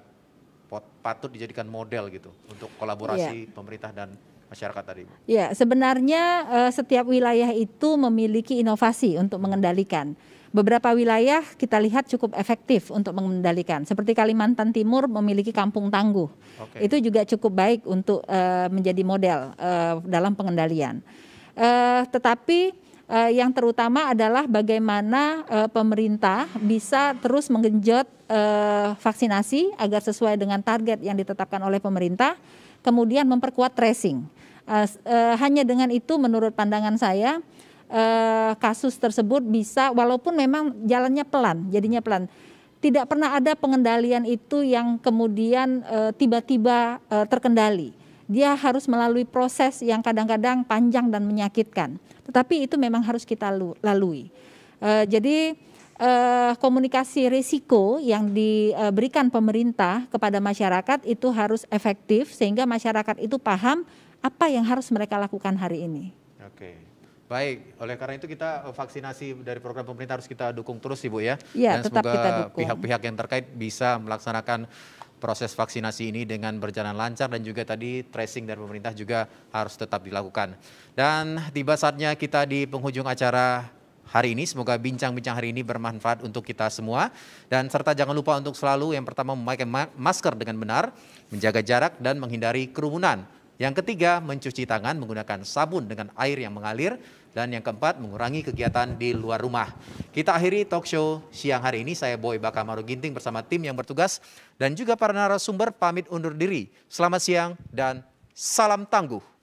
patut dijadikan model gitu untuk kolaborasi yeah. pemerintah dan masyarakat tadi? Ya, sebenarnya eh, setiap wilayah itu memiliki inovasi untuk mengendalikan beberapa wilayah kita lihat cukup efektif untuk mengendalikan. Seperti Kalimantan Timur memiliki kampung tangguh. Okay. Itu juga cukup baik untuk uh, menjadi model uh, dalam pengendalian. Uh, tetapi uh, yang terutama adalah bagaimana uh, pemerintah bisa terus menggenjot uh, vaksinasi agar sesuai dengan target yang ditetapkan oleh pemerintah, kemudian memperkuat tracing. Uh, uh, hanya dengan itu, menurut pandangan saya, uh, kasus tersebut bisa walaupun memang jalannya pelan, jadinya pelan. Tidak pernah ada pengendalian itu yang kemudian eh, tiba-tiba uh, uh, terkendali. Dia harus melalui proses yang kadang-kadang panjang dan menyakitkan. Tetapi itu memang harus kita lalui. jadi Uh, komunikasi risiko yang diberikan pemerintah kepada masyarakat itu harus efektif sehingga masyarakat itu paham apa yang harus mereka lakukan hari ini. Oke. Baik, oleh karena itu kita eh, vaksinasi dari program pemerintah harus kita dukung terus Ibu ya. ya Dan tetap semoga pihak-pihak yang terkait bisa melaksanakan proses vaksinasi ini dengan berjalan lancar dan juga tadi tracing dari pemerintah juga harus tetap dilakukan. Dan tiba saatnya kita di penghujung acara hari ini. Semoga bincang-bincang hari ini bermanfaat untuk kita semua. Dan serta jangan lupa untuk selalu yang pertama memakai masker dengan benar, menjaga jarak dan menghindari kerumunan. Yang ketiga, mencuci tangan menggunakan sabun dengan air yang mengalir. Dan yang keempat, mengurangi kegiatan di luar rumah. Kita akhiri talk show siang hari ini. Saya Boy Bakamaru Ginting bersama tim yang bertugas dan juga para narasumber pamit undur diri. Selamat siang dan salam tangguh.